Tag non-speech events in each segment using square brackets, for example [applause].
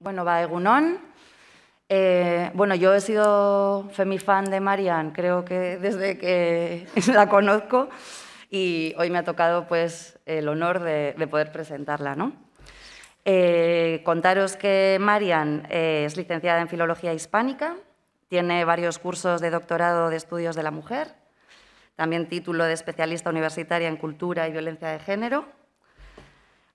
Bueno, va Egunon. Eh, bueno, yo he sido femifan de Marian, creo que desde que [laughs] la conozco, y hoy me ha tocado pues, el honor de, poder presentarla. Eh, contaros que Marian eh, es licenciada en Filología Hispánica, tiene varios cursos de doctorado de estudios de la mujer, también título de especialista universitaria en cultura y violencia de género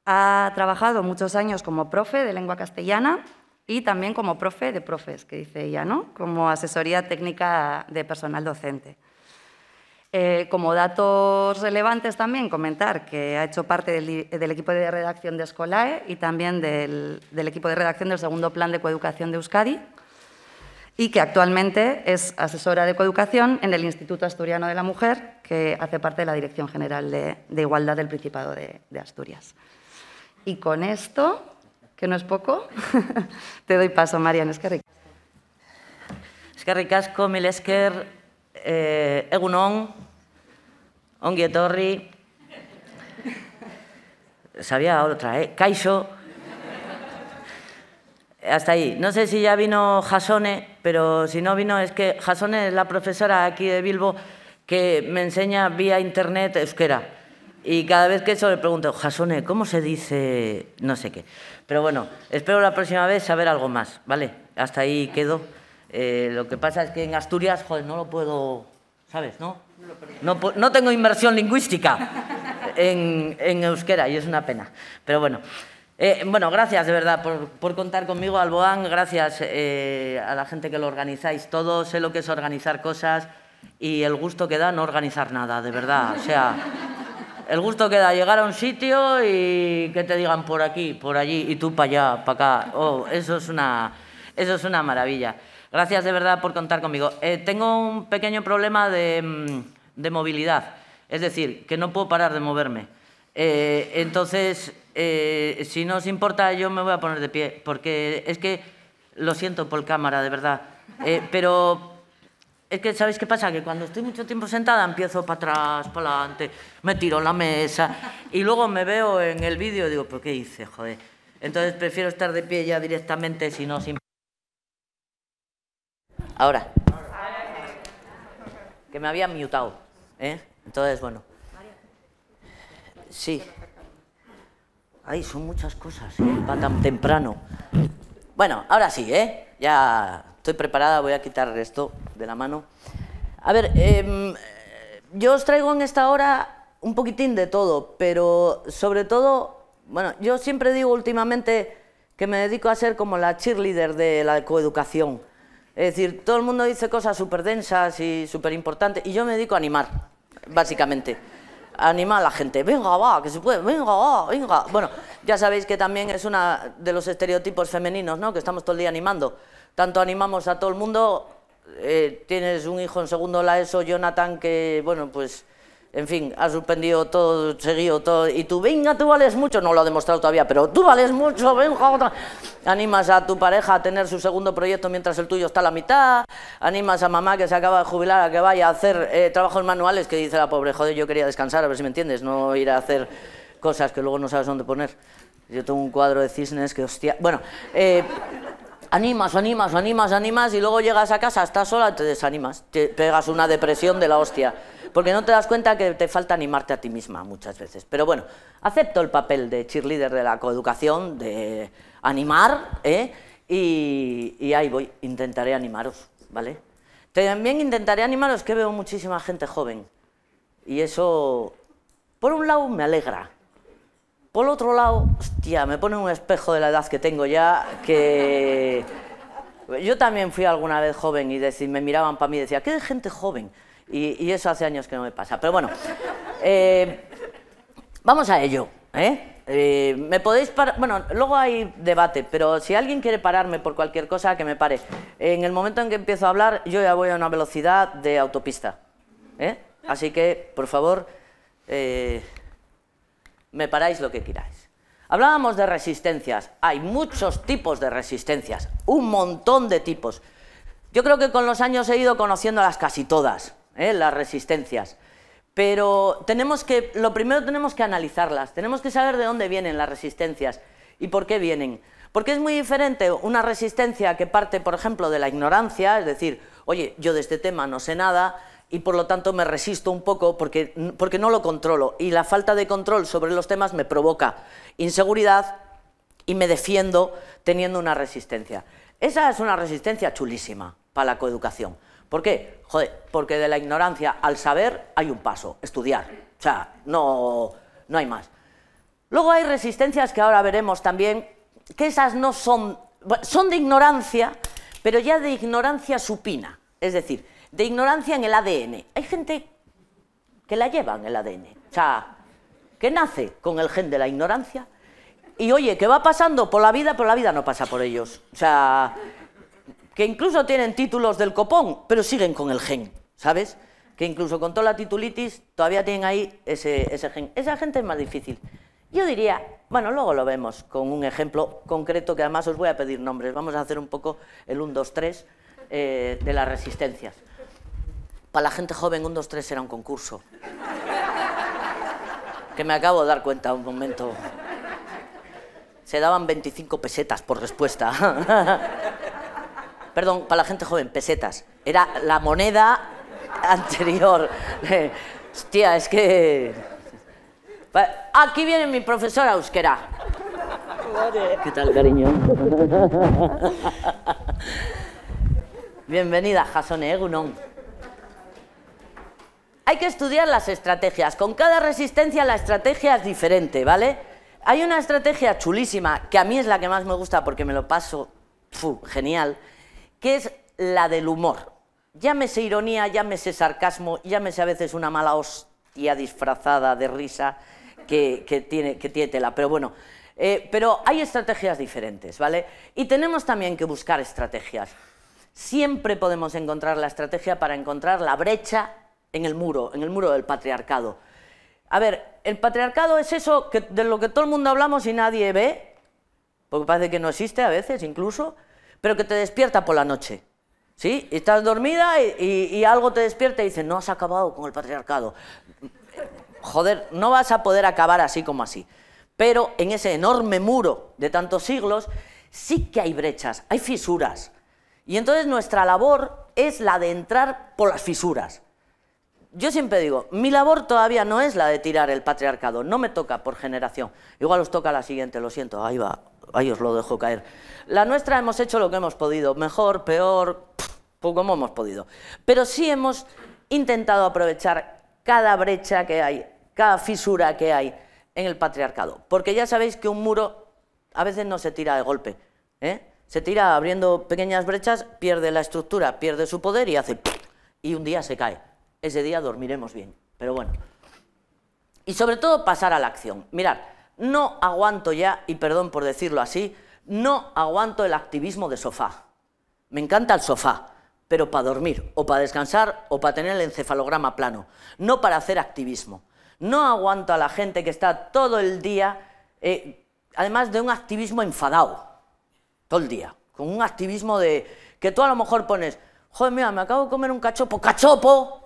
ha trabajado muchos años como profe de lengua castellana y también como profe de profes, que dice ella, ¿no? como asesoría técnica de personal docente. Eh, como datos relevantes también comentar que ha hecho parte del, equipo de redacción de Escolae y también del, equipo de redacción del segundo plan de coeducación de Euskadi y que actualmente es asesora de coeducación en el Instituto Asturiano de la Mujer, que hace parte de la Dirección General de, Igualdad del Principado de Asturias. Y con esto, que no es poco, [laughs] te doy paso, Mariana es que ricasco. mil eh, egunon, ongi sabía otra, ¿eh? Hasta ahí. No sé si ya vino Jasone, pero si no vino, es que Jasone es la profesora aquí de Bilbo que me enseña vía internet euskera. Y cada vez que eso le pregunto, Jasone, ¿cómo se dice no sé qué? Pero bueno, espero la próxima vez saber algo más, ¿vale? Hasta ahí quedo. Eh, lo que pasa es que en Asturias, joder, no lo puedo, ¿sabes? No, no, tengo inmersión lingüística en, en, euskera y es una pena. Pero bueno, eh, bueno, gracias de verdad por, por contar conmigo, Alboán. Gracias eh, a la gente que lo organizáis todo. Sé lo que es organizar cosas y el gusto que da no organizar nada, de verdad. O sea el gusto que da llegar a un sitio y que te digan por aquí, por allí y tú para allá, para acá. Oh, eso es una, eso es una maravilla. Gracias de verdad por contar conmigo. Eh, tengo un pequeño problema mm, de, movilidad, es decir, que no puedo parar de moverme. Eh, entonces, eh, si no os importa, yo me voy a poner de pie, porque es que lo siento por cámara, de verdad. pero es que, ¿sabéis qué pasa? Que cuando estoy mucho tiempo sentada empiezo para atrás, para adelante, me tiro en la mesa y luego me veo en el vídeo y digo, ¿pero qué hice, joder? Entonces prefiero estar de pie ya directamente, si no, sin... Ahora. Que me había mutado, ¿eh? Entonces, bueno. Sí. Ay, son muchas cosas, ¿eh? va tan temprano. Bueno, ahora sí, ¿eh? Ya estoy preparada, voy a quitar esto de la mano. A ver, em, yo os traigo en esta hora un poquitín de todo, pero sobre todo, bueno, yo siempre digo últimamente que me dedico a ser como la cheerleader de la coeducación. Es decir, todo el mundo dice cosas súper densas y súper importantes, y yo me dedico a animar, básicamente. A animar a la gente, venga, va, que se puede, venga, va, venga. Bueno, ya sabéis que también es uno de los estereotipos femeninos, ¿no? Que estamos todo el día animando. Tanto animamos a todo el mundo eh, tienes un hijo en segundo la ESO, Jonathan, que, bueno, pues, en fin, ha suspendido todo, seguido todo, y tú, venga, tú vales mucho, no lo ha demostrado todavía, pero tú vales mucho, venga, animas a tu pareja a tener su segundo proyecto mientras el tuyo está a la mitad, animas a mamá que se acaba de jubilar a que vaya a hacer eh, trabajos manuales, que dice la pobre, joder, yo quería descansar, a ver si me entiendes, no ir a hacer cosas que luego no sabes dónde poner. Yo tengo un cuadro de cisnes que, hostia, bueno... Eh, animas, animas, animas, animas y luego llegas a casa, estás sola, te desanimas, te pegas una depresión de la hostia, porque no te das cuenta que te falta animarte a ti misma muchas veces. Pero bueno, acepto el papel de cheerleader de la coeducación, de animar, ¿eh? y, y ahí voy, intentaré animaros, ¿vale? También intentaré animaros que veo muchísima gente joven y eso, por un lado, me alegra, por otro lado, hostia, me pone un espejo de la edad que tengo ya, que... Yo también fui alguna vez joven y decir, me miraban para mí y decía, ¿qué de gente joven? Y, eso hace años que no me pasa. Pero bueno, eh, vamos a ello. ¿eh? Eh, me podéis bueno, luego hay debate, pero si alguien quiere pararme por cualquier cosa, que me pare. En el momento en que empiezo a hablar, yo ya voy a una velocidad de autopista. Así que, por favor, me paráis lo que queráis. Hablábamos de resistencias, hay muchos tipos de resistencias, un montón de tipos. Yo creo que con los años he ido conociendo las casi todas, ¿eh? las resistencias. Pero tenemos que, lo primero tenemos que analizarlas, tenemos que saber de dónde vienen las resistencias y por qué vienen. Porque es muy diferente una resistencia que parte, por ejemplo, de la ignorancia, es decir, oye, yo de este tema no sé nada, y por lo tanto me resisto un poco porque, porque no lo controlo y la falta de control sobre los temas me provoca inseguridad y me defiendo teniendo una resistencia. Esa es una resistencia chulísima para la coeducación. ¿Por qué? Joder, porque de la ignorancia al saber hay un paso, estudiar. O sea, no, no hay más. Luego hay resistencias que ahora veremos también, que esas no son, son de ignorancia, pero ya de ignorancia supina. Es decir, de ignorancia en el ADN. Hay gente que la lleva en el ADN, o sea, que nace con el gen de la ignorancia y oye, que va pasando por la vida, pero la vida no pasa por ellos. O sea, que incluso tienen títulos del copón, pero siguen con el gen, ¿sabes? Que incluso con toda la titulitis todavía tienen ahí ese, ese gen. Esa gente es más difícil. Yo diría, bueno, luego lo vemos con un ejemplo concreto que además os voy a pedir nombres. Vamos a hacer un poco el 1, 2, 3 de las resistencias. Para la gente joven, un dos, 3 era un concurso. Que me acabo de dar cuenta un momento. Se daban 25 pesetas por respuesta. [laughs] Perdón, para la gente joven, pesetas. Era la moneda anterior. [laughs] Hostia, es que... Aquí viene mi profesora euskera. ¿Qué tal, cariño? [laughs] Bienvenida, Jasone Egunon. Eh, hay que estudiar las estrategias. Con cada resistencia la estrategia es diferente, ¿vale? Hay una estrategia chulísima, que a mí es la que más me gusta porque me lo paso genial, que es la del humor. Llámese ironía, llámese sarcasmo, llámese a veces una mala hostia disfrazada de risa que, tiene, que tiene tela. Pero bueno, eh, pero hay estrategias diferentes, ¿vale? Y tenemos también que buscar estrategias. Siempre podemos encontrar la estrategia para encontrar la brecha en el muro, en el muro del patriarcado. A ver, el patriarcado es eso que, de lo que todo el mundo hablamos y nadie ve, porque parece que no existe a veces incluso, pero que te despierta por la noche. ¿Sí? estás dormida y, algo te despierta y dice, no has acabado con el patriarcado. Joder, no vas a poder acabar así como así. Pero en ese enorme muro de tantos siglos sí que hay brechas, hay fisuras. Y entonces nuestra labor es la de entrar por las fisuras yo siempre digo, mi labor todavía no es la de tirar el patriarcado, no me toca por generación. Igual os toca la siguiente, lo siento, ahí va, ahí os lo dejo caer. La nuestra hemos hecho lo que hemos podido, mejor, peor, pues como hemos podido. Pero sí hemos intentado aprovechar cada brecha que hay, cada fisura que hay en el patriarcado. Porque ya sabéis que un muro a veces no se tira de golpe, ¿eh? se tira abriendo pequeñas brechas, pierde la estructura, pierde su poder y hace... Y un día se cae ese día dormiremos bien. Pero bueno. Y sobre todo pasar a la acción. mirad, no aguanto ya, y perdón por decirlo así, no aguanto el activismo de sofá. Me encanta el sofá, pero para dormir, o para descansar, o para tener el encefalograma plano, no para hacer activismo. No aguanto a la gente que está todo el día, eh, además de un activismo enfadado, todo el día, con un activismo de que tú a lo mejor pones, joder, mira, me acabo de comer un cachopo, cachopo,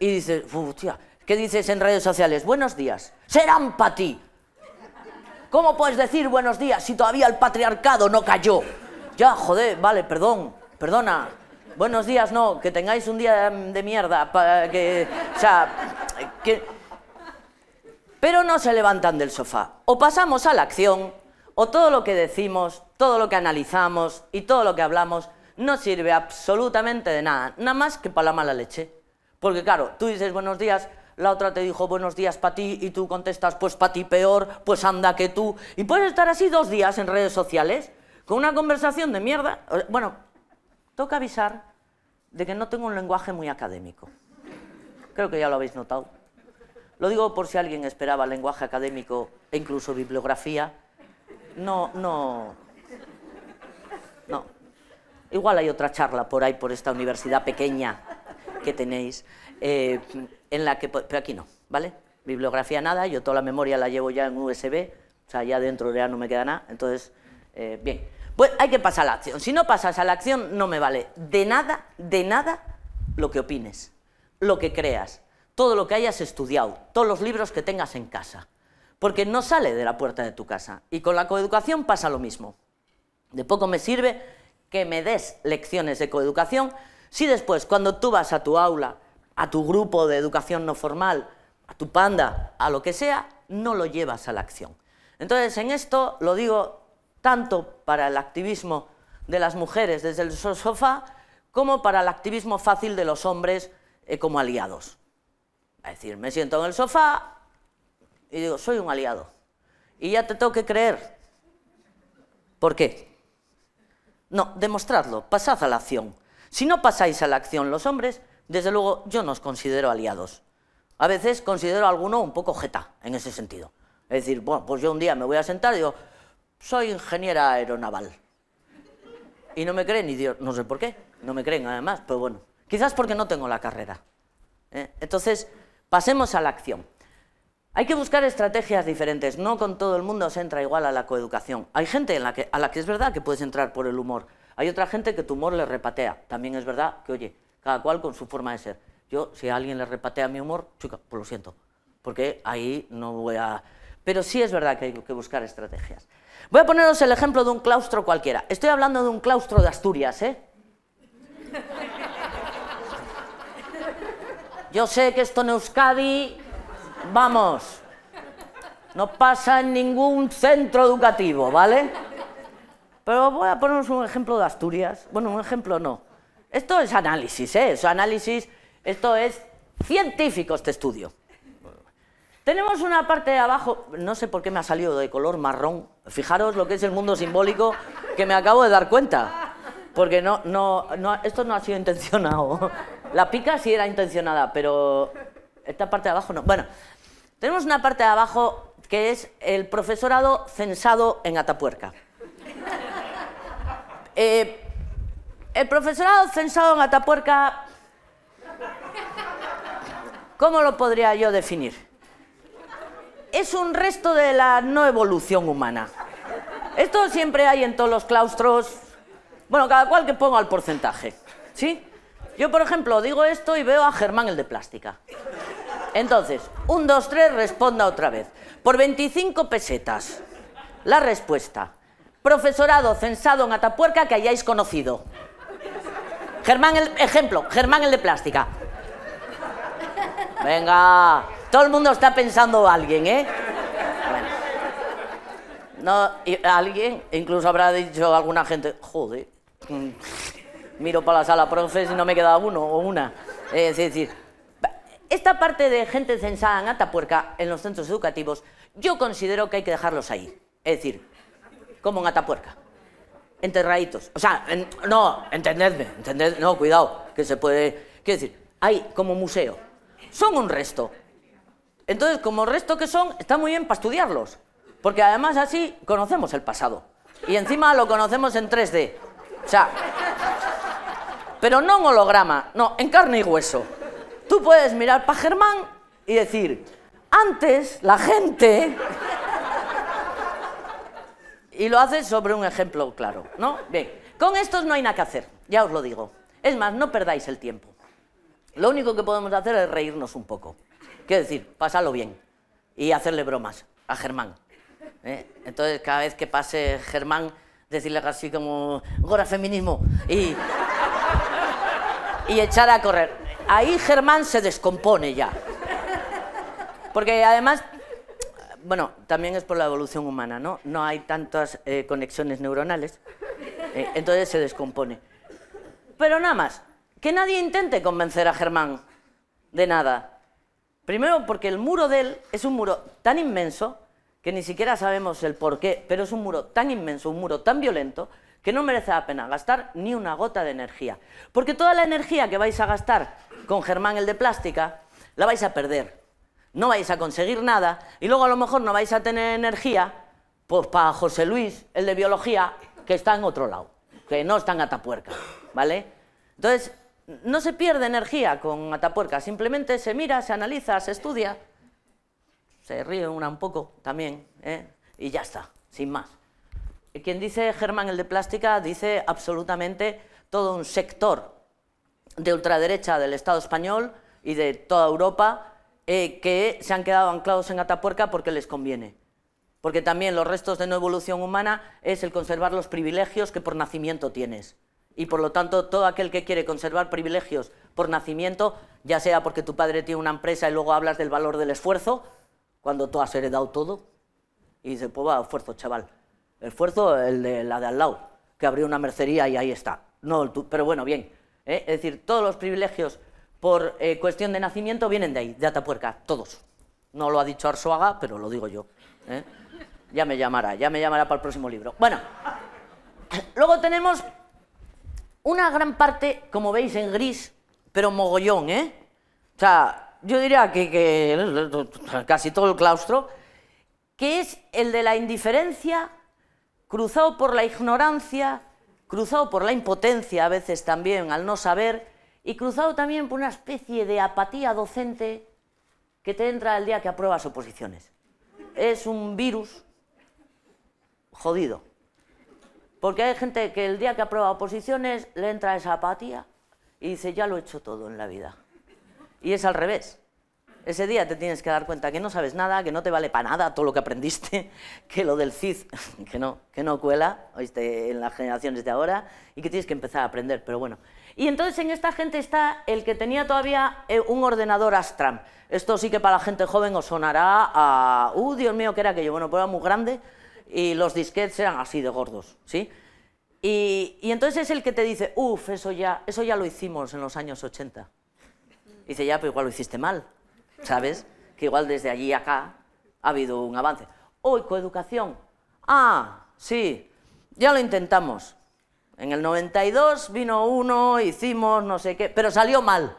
y dices, tía, ¿qué dices en redes sociales? Buenos días, serán para ti. ¿Cómo puedes decir buenos días si todavía el patriarcado no cayó? Ya, joder, vale, perdón, perdona. Buenos días, no, que tengáis un día de mierda, que, o sea, que... Pero no se levantan del sofá. O pasamos a la acción, o todo lo que decimos, todo lo que analizamos y todo lo que hablamos no sirve absolutamente de nada, nada más que para la mala leche. Porque claro, tú dices buenos días, la otra te dijo buenos días para ti y tú contestas pues para ti peor, pues anda que tú. Y puedes estar así dos días en redes sociales con una conversación de mierda. Bueno, toca avisar de que no tengo un lenguaje muy académico. Creo que ya lo habéis notado. Lo digo por si alguien esperaba lenguaje académico e incluso bibliografía. No, no. No. Igual hay otra charla por ahí, por esta universidad pequeña tenéis, eh, en la que, pero aquí no, ¿vale? Bibliografía nada, yo toda la memoria la llevo ya en USB, o sea, ya dentro ya no me queda nada, entonces, eh, bien. Pues hay que pasar a la acción, si no pasas a la acción no me vale de nada, de nada lo que opines, lo que creas, todo lo que hayas estudiado, todos los libros que tengas en casa, porque no sale de la puerta de tu casa. Y con la coeducación pasa lo mismo. De poco me sirve que me des lecciones de coeducación si después, cuando tú vas a tu aula, a tu grupo de educación no formal, a tu panda, a lo que sea, no lo llevas a la acción. Entonces, en esto lo digo tanto para el activismo de las mujeres desde el sofá como para el activismo fácil de los hombres eh, como aliados. Es decir, me siento en el sofá y digo, soy un aliado. Y ya te tengo que creer. ¿Por qué? No, demostradlo, pasad a la acción. Si no pasáis a la acción los hombres, desde luego yo no os considero aliados. A veces considero a alguno un poco jeta en ese sentido. Es decir, bueno, pues yo un día me voy a sentar y digo, soy ingeniera aeronaval. Y no me creen, ni Dios, no sé por qué, no me creen además, pero bueno, quizás porque no tengo la carrera. ¿eh? Entonces, pasemos a la acción. Hay que buscar estrategias diferentes, no con todo el mundo se entra igual a la coeducación. Hay gente a la que es verdad que puedes entrar por el humor, hay otra gente que tu humor le repatea. También es verdad que, oye, cada cual con su forma de ser. Yo, si a alguien le repatea mi humor, chica, pues lo siento, porque ahí no voy a... Pero sí es verdad que hay que buscar estrategias. Voy a poneros el ejemplo de un claustro cualquiera. Estoy hablando de un claustro de Asturias, ¿eh? Yo sé que esto en Euskadi, vamos, no pasa en ningún centro educativo, ¿vale? Pero voy a poneros un ejemplo de Asturias. Bueno, un ejemplo no. Esto es análisis, ¿eh? Es análisis, esto es científico este estudio. Tenemos una parte de abajo, no sé por qué me ha salido de color marrón. Fijaros lo que es el mundo simbólico que me acabo de dar cuenta. Porque no, esto no ha sido intencionado. La pica sí era intencionada, pero esta parte de abajo no. Bueno, tenemos una parte de abajo que es el profesorado censado en Atapuerca. Eh, el profesorado censado en Atapuerca, ¿cómo lo podría yo definir? Es un resto de la no evolución humana. Esto siempre hay en todos los claustros. Bueno, cada cual que ponga el porcentaje. ¿Sí? Yo, por ejemplo, digo esto y veo a Germán el de plástica. Entonces, un, dos, tres, responda otra vez. Por 25 pesetas, la respuesta profesorado censado en Atapuerca que hayáis conocido. Germán, el, ejemplo, Germán el de plástica. Venga, todo el mundo está pensando a alguien, ¿eh? Bueno. No, alguien, incluso habrá dicho alguna gente, joder, mm, miro para la sala, profe, si no me queda uno o una. Es decir, esta parte de gente censada en Atapuerca en los centros educativos, yo considero que hay que dejarlos ahí. Es decir, como en Atapuerca. Enterraditos. O sea, no, entendedme, entendedme, no, cuidado, que se puede... Quiero decir, hay como museo. Son un resto. Entonces, como resto que son, está muy bien para estudiarlos. Porque además así conocemos el pasado. Y encima lo conocemos en 3D. O sea, pero no en holograma, no, en carne y hueso. Tú puedes mirar para Germán y decir, antes la gente y lo hace sobre un ejemplo claro, ¿no? Bien, con estos no hay nada que hacer, ya os lo digo. Es más, no perdáis el tiempo. Lo único que podemos hacer es reírnos un poco. Quiero decir, pasarlo bien y hacerle bromas a Germán. ¿eh? Entonces, cada vez que pase Germán, decirle así como, gora feminismo, y, y echar a correr. Ahí Germán se descompone ya. Porque además bueno, también es por la evolución humana, ¿no? No hay tantas eh, conexiones neuronales, eh, entonces se descompone. Pero nada más, que nadie intente convencer a Germán de nada. Primero porque el muro de él es un muro tan inmenso que ni siquiera sabemos el por qué, pero es un muro tan inmenso, un muro tan violento, que no merece la pena gastar ni una gota de energía. Porque toda la energía que vais a gastar con Germán el de plástica, la vais a perder no vais a conseguir nada y luego a lo mejor no vais a tener energía, pues para José Luis, el de biología, que está en otro lado, que no está en Atapuerca, ¿vale? Entonces, no se pierde energía con Atapuerca, simplemente se mira, se analiza, se estudia, se ríe una un poco también, ¿eh? y ya está, sin más. quien dice Germán el de plástica dice absolutamente todo un sector de ultraderecha del Estado español y de toda Europa eh, que se han quedado anclados en Atapuerca porque les conviene. Porque también los restos de no evolución humana es el conservar los privilegios que por nacimiento tienes. Y por lo tanto, todo aquel que quiere conservar privilegios por nacimiento, ya sea porque tu padre tiene una empresa y luego hablas del valor del esfuerzo, cuando tú has heredado todo, y se pues va, esfuerzo, chaval. Esfuerzo, el de la de al lado, que abrió una mercería y ahí está. No, pero bueno, bien. ¿eh? Es decir, todos los privilegios por eh, cuestión de nacimiento vienen de ahí, de Atapuerca, todos. No lo ha dicho Arsoaga, pero lo digo yo. ¿eh? Ya me llamará, ya me llamará para el próximo libro. Bueno, luego tenemos una gran parte, como veis, en gris, pero mogollón, ¿eh? O sea, yo diría que, que casi todo el claustro, que es el de la indiferencia, cruzado por la ignorancia, cruzado por la impotencia a veces también, al no saber, y cruzado también por una especie de apatía docente que te entra el día que apruebas oposiciones. Es un virus jodido. Porque hay gente que el día que aprueba oposiciones le entra esa apatía y dice, ya lo he hecho todo en la vida. Y es al revés. Ese día te tienes que dar cuenta que no sabes nada, que no te vale para nada todo lo que aprendiste, [laughs] que lo del CID, [laughs] que no, que no cuela, oíste, en las generaciones de ahora, y que tienes que empezar a aprender. Pero bueno, y entonces en esta gente está el que tenía todavía eh, un ordenador Astram. Esto sí que para la gente joven os sonará a... ¡Uh, Dios mío, qué era aquello! Bueno, pues era muy grande y los disquetes eran así de gordos, ¿sí? Y, entonces es el que te dice, ¡uf! eso ya, eso ya lo hicimos en los años 80. dice, ya, pero igual lo hiciste mal, ¿sabes? Que igual desde allí acá ha habido un avance. Hoy, coeducación. Ah, sí, ya lo intentamos. En el 92 vino uno, hicimos no sé qué, pero salió mal.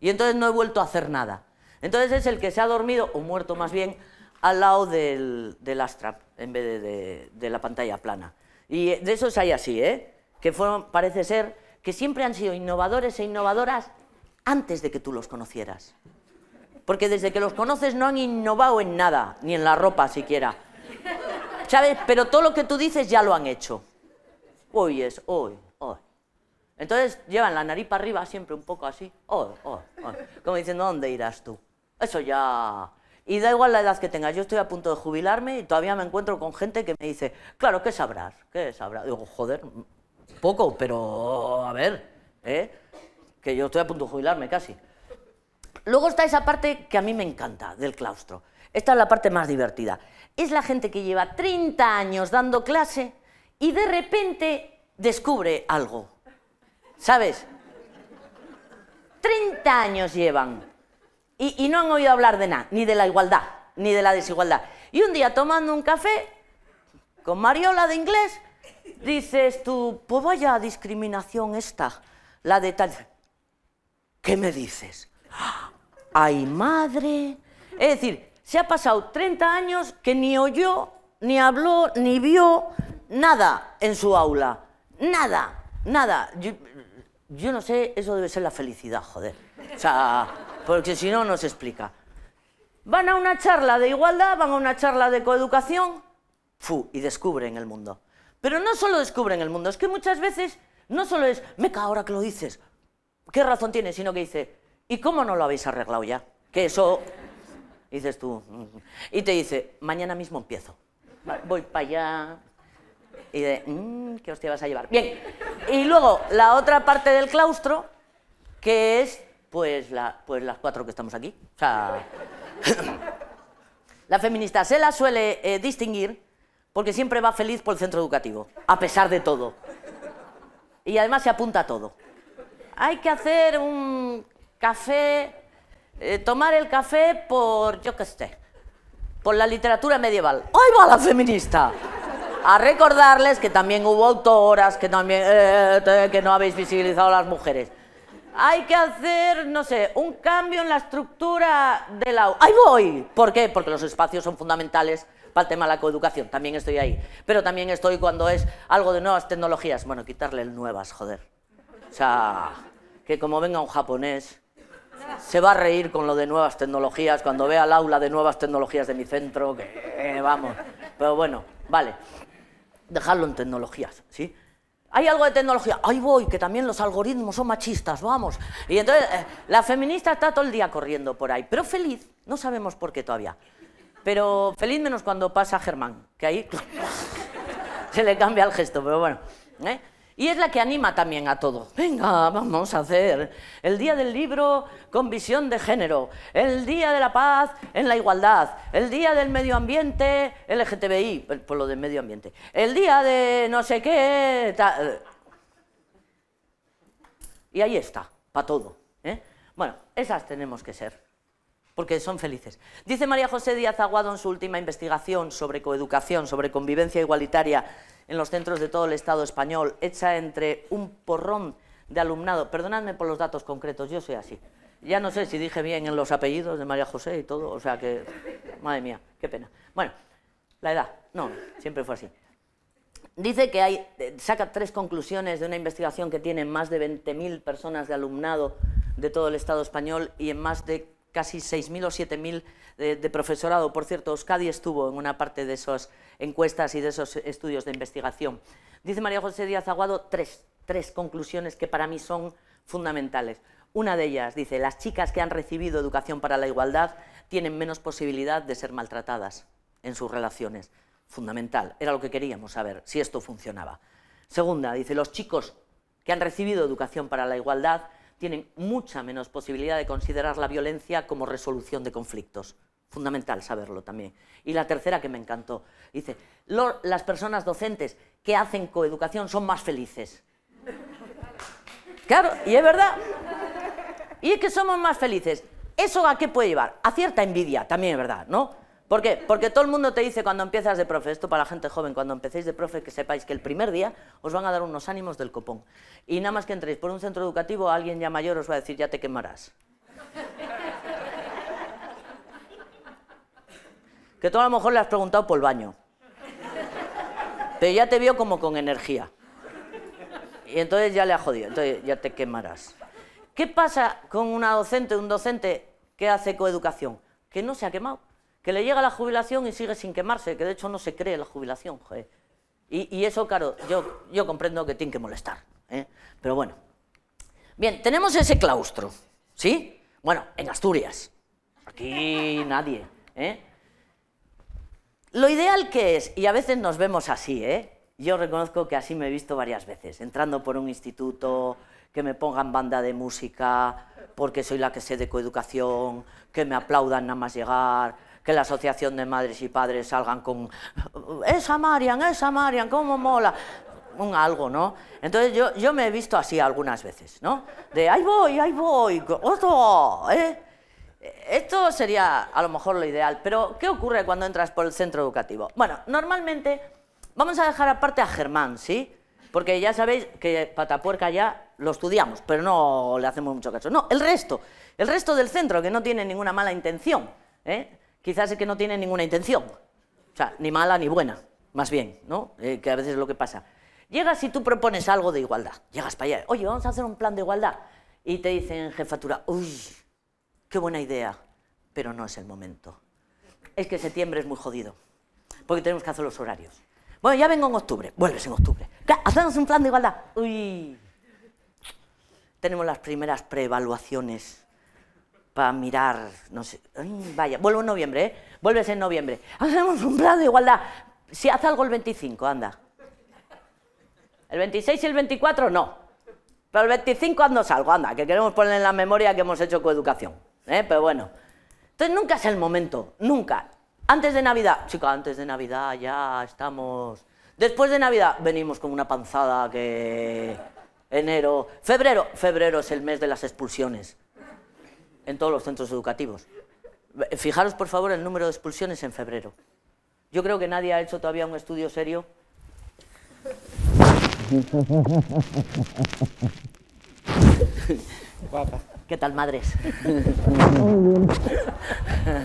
Y entonces no he vuelto a hacer nada. Entonces es el que se ha dormido, o muerto más bien, al lado del, Astra, en vez de, de, la pantalla plana. Y de esos hay así, ¿eh? Que parece ser, que siempre han sido innovadores e innovadoras antes de que tú los conocieras. Porque desde que los conoces no han innovado en nada, ni en la ropa siquiera. ¿Sabes? Pero todo lo que tú dices ya lo han hecho hoy es hoy, hoy. Entonces llevan la nariz para arriba siempre un poco así, hoy, hoy, hoy. Como diciendo, ¿dónde irás tú? Eso ya... Y da igual la edad que tengas, yo estoy a punto de jubilarme y todavía me encuentro con gente que me dice, claro, ¿qué sabrás? ¿Qué sabrás? Digo, joder, poco, pero a ver, ¿eh? que yo estoy a punto de jubilarme casi. Luego está esa parte que a mí me encanta del claustro. Esta es la parte más divertida. Es la gente que lleva 30 años dando clase y de repente descubre algo. ¿Sabes? 30 años llevan y, no han oído hablar de nada, ni de la igualdad, ni de la desigualdad. Y un día tomando un café con Mariola de inglés, dices tú, pues vaya discriminación esta, la de tal... ¿Qué me dices? ¡Ay, madre! Es decir, se ha pasado 30 años que ni oyó, ni habló, ni vio, nada en su aula. Nada, nada. Yo, no sé, eso debe ser la felicidad, joder. O sea, porque si no, no se explica. Van a una charla de igualdad, van a una charla de coeducación, fu, y descubren el mundo. Pero no solo descubren el mundo, es que muchas veces no solo es, meca, ahora que lo dices, ¿qué razón tienes? Sino que dice, ¿y cómo no lo habéis arreglado ya? Que eso, dices tú, mm, y te dice, mañana mismo empiezo. Voy para allá, y de, mm, ¿qué hostia vas a llevar? Bien, y luego la otra parte del claustro, que es pues, pues las cuatro que estamos aquí. [laughs] la feminista se la suele eh, distinguir porque siempre va feliz por el centro educativo, a pesar de todo. Y además se apunta a todo. Hay que hacer un café, eh, tomar el café por, yo que sé, por la literatura medieval. ¡Ahí va la feminista! A recordarles que también hubo autoras, que también eh, eh, eh, que no habéis visibilizado a las mujeres. Hay que hacer, no sé, un cambio en la estructura del la... ¡Ahí voy! ¿Por qué? Porque los espacios son fundamentales para el tema de la coeducación. También estoy ahí. Pero también estoy cuando es algo de nuevas tecnologías. Bueno, quitarle el nuevas, joder. O sea, que como venga un japonés se va a reír con lo de nuevas tecnologías cuando vea el aula de nuevas tecnologías de mi centro, que vamos. Pero bueno, vale dejarlo en tecnologías, ¿sí? Hay algo de tecnología, ahí voy, que también los algoritmos son machistas, vamos. Y entonces eh, la feminista está todo el día corriendo por ahí, pero feliz, no sabemos por qué todavía. Pero feliz menos cuando pasa Germán, que ahí [laughs] se le cambia el gesto, pero bueno. ¿eh? Y es la que anima también a todo. Venga, vamos a hacer el Día del Libro con visión de género, el Día de la Paz en la Igualdad, el Día del Medio Ambiente LGTBI, por lo del medio ambiente, el Día de no sé qué... Y ahí está, para todo. ¿eh? Bueno, esas tenemos que ser porque son felices. Dice María José Díaz Aguado en su última investigación sobre coeducación, sobre convivencia igualitaria, en los centros de todo el Estado español, hecha entre un porrón de alumnado, perdonadme por los datos concretos, yo soy así, ya no sé si dije bien en los apellidos de María José y todo, o sea que, madre mía, qué pena. Bueno, la edad, no, siempre fue así. Dice que hay, saca tres conclusiones de una investigación que tiene más de 20.000 personas de alumnado de todo el Estado español y en más de casi 6.000 o 7.000 de, eh, de, profesorado. Por cierto, Euskadi estuvo en una parte de esas encuestas y de esos estudios de investigación. Dice María José Díaz Aguado tres, tres conclusiones que para mí son fundamentales. Una de ellas dice, las chicas que han recibido educación para la igualdad tienen menos posibilidad de ser maltratadas en sus relaciones. Fundamental, era lo que queríamos saber, si esto funcionaba. Segunda, dice, los chicos que han recibido educación para la igualdad tienen mucha menos posibilidad de considerar la violencia como resolución de conflictos. Fundamental saberlo también. Y la tercera que me encantó, dice, las personas docentes que hacen coeducación son más felices. Claro, y es verdad. Y es que somos más felices. ¿Eso a qué puede llevar? A cierta envidia, también es verdad, ¿no? ¿Por qué? Porque todo el mundo te dice cuando empiezas de profe, esto para la gente joven, cuando empecéis de profe, que sepáis que el primer día os van a dar unos ánimos del copón. Y nada más que entréis por un centro educativo, alguien ya mayor os va a decir, ya te quemarás. [laughs] que tú a lo mejor le has preguntado por el baño. Pero ya te vio como con energía. Y entonces ya le ha jodido, entonces ya te quemarás. ¿Qué pasa con una docente, un docente que hace coeducación? Que no se ha quemado que le llega la jubilación y sigue sin quemarse, que de hecho no se cree la jubilación. Y, eso, claro, yo, comprendo que tiene que molestar. ¿eh? Pero bueno. Bien, tenemos ese claustro, ¿sí? Bueno, en Asturias. Aquí nadie. ¿eh? Lo ideal que es, y a veces nos vemos así, ¿eh? Yo reconozco que así me he visto varias veces, entrando por un instituto, que me pongan banda de música, porque soy la que sé de coeducación, que me aplaudan nada más llegar, que la Asociación de Madres y Padres salgan con esa Marian, esa Marian, cómo mola, un algo, ¿no? Entonces yo, yo me he visto así algunas veces, ¿no? De ahí voy, ahí voy, otro, ¿eh? Esto sería a lo mejor lo ideal, pero ¿qué ocurre cuando entras por el centro educativo? Bueno, normalmente vamos a dejar aparte a Germán, ¿sí? Porque ya sabéis que Patapuerca ya lo estudiamos, pero no le hacemos mucho caso. No, el resto, el resto del centro, que no tiene ninguna mala intención. ¿eh? quizás es que no tiene ninguna intención. O sea, ni mala ni buena, más bien, ¿no? Eh, que a veces es lo que pasa. Llegas y tú propones algo de igualdad. Llegas para allá, oye, vamos a hacer un plan de igualdad. Y te dicen, jefatura, uy, qué buena idea, pero no es el momento. Es que septiembre es muy jodido, porque tenemos que hacer los horarios. Bueno, ya vengo en octubre, vuelves en octubre. Hacemos un plan de igualdad. Uy, tenemos las primeras preevaluaciones para mirar, no sé, vaya, vuelvo en noviembre, ¿eh? Vuelves en noviembre. Hacemos un plan de igualdad. Si hace algo el 25, anda. El 26 y el 24 no. Pero el 25 ando salgo, anda, que queremos poner en la memoria que hemos hecho coeducación. ¿eh? Pero bueno. Entonces nunca es el momento, nunca. Antes de Navidad, chicos, antes de Navidad ya estamos. Después de Navidad venimos con una panzada que... Enero, febrero, febrero es el mes de las expulsiones en todos los centros educativos. Fijaros, por favor, el número de expulsiones en febrero. Yo creo que nadie ha hecho todavía un estudio serio. ¿Qué tal, madres? [laughs]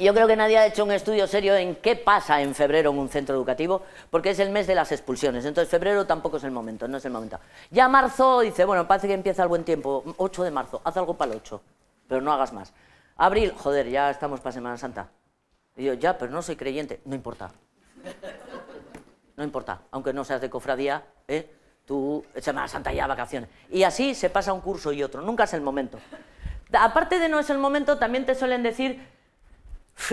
Yo creo que nadie ha hecho un estudio serio en qué pasa en febrero en un centro educativo, porque es el mes de las expulsiones. Entonces, febrero tampoco es el momento, no es el momento. Ya marzo dice, bueno, parece que empieza el buen tiempo. 8 de marzo, haz algo para el 8, pero no hagas más. Abril, joder, ya estamos para Semana Santa. Y yo, ya, pero no soy creyente. No importa. No importa, aunque no seas de cofradía, ¿eh? tú, Semana Santa ya, vacaciones. Y así se pasa un curso y otro, nunca es el momento. Aparte de no es el momento, también te suelen decir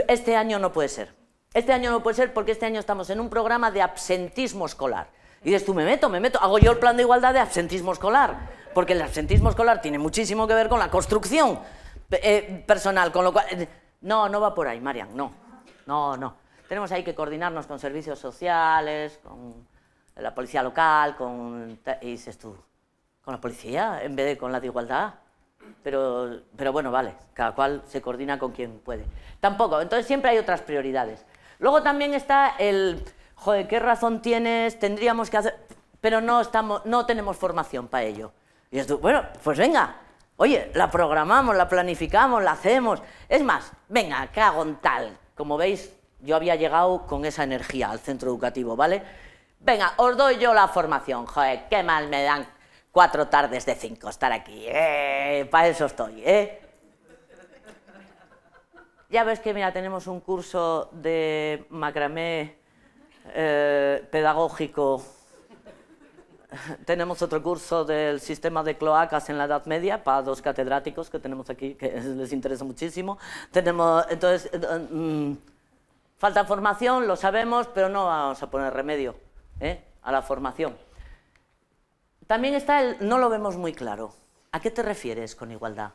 este año no puede ser. Este año no puede ser porque este año estamos en un programa de absentismo escolar. Y dices, tú me meto, me meto, hago yo el plan de igualdad de absentismo escolar, porque el absentismo escolar tiene muchísimo que ver con la construcción eh, personal, con lo cual... Eh, no, no va por ahí, Marian, no, no, no. Tenemos ahí que coordinarnos con servicios sociales, con la policía local, con... dices tú, ¿con la policía en vez de con la de igualdad? pero, pero bueno, vale, cada cual se coordina con quien puede. Tampoco, entonces siempre hay otras prioridades. Luego también está el, joder, ¿qué razón tienes? Tendríamos que hacer, pero no, estamos, no tenemos formación para ello. Y es, bueno, pues venga, oye, la programamos, la planificamos, la hacemos. Es más, venga, hago en tal. Como veis, yo había llegado con esa energía al centro educativo, ¿vale? Venga, os doy yo la formación, joder, qué mal me dan cuatro tardes de cinco estar aquí. Eh, para eso estoy. Eh. Ya ves que, mira, tenemos un curso de macramé eh, pedagógico. tenemos otro curso del sistema de cloacas en la Edad Media para dos catedráticos que tenemos aquí, que [laughs] les interesa muchísimo. Tenemos, entonces, eh, eh, mm, falta formación, lo sabemos, pero no vamos a poner remedio a la formación. También está el no lo vemos muy claro. ¿A qué te refieres con igualdad?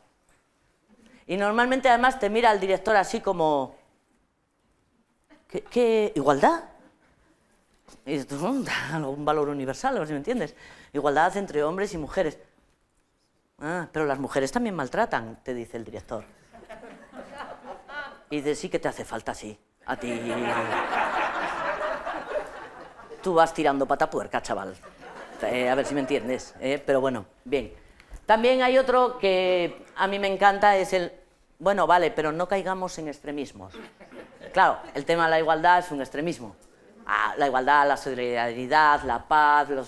Y normalmente además te mira el director así como... ¿Qué, igualdad? Y un [laughs] valor universal, a ver si me entiendes. Igualdad entre hombres y mujeres. Ah, pero las mujeres también maltratan, te dice el director. Y dice sí que te hace falta, así, A ti. Tú vas tirando pata puerca, chaval. Eh, a ver si me entiendes, eh, pero bueno, bien. También hay otro que a mí me encanta, es el, bueno, vale, pero no caigamos en extremismos. Claro, el tema de la igualdad es un extremismo. Ah, la igualdad, la solidaridad, la paz, la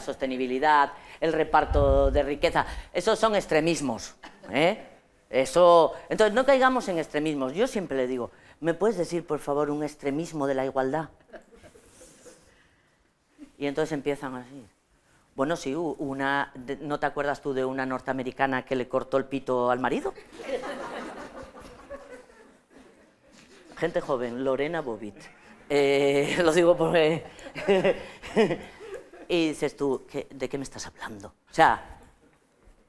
sostenibilidad, el reparto de riqueza, esos son extremismos. Eh. Eso, entonces, no caigamos en extremismos. Yo siempre le digo, ¿me puedes decir, por favor, un extremismo de la igualdad? Y entonces empiezan así. Bueno, sí, una, ¿no te acuerdas tú de una norteamericana que le cortó el pito al marido? Gente joven, Lorena Bobit. Eh, lo digo porque... [laughs] y dices tú, ¿de qué me estás hablando? O sea,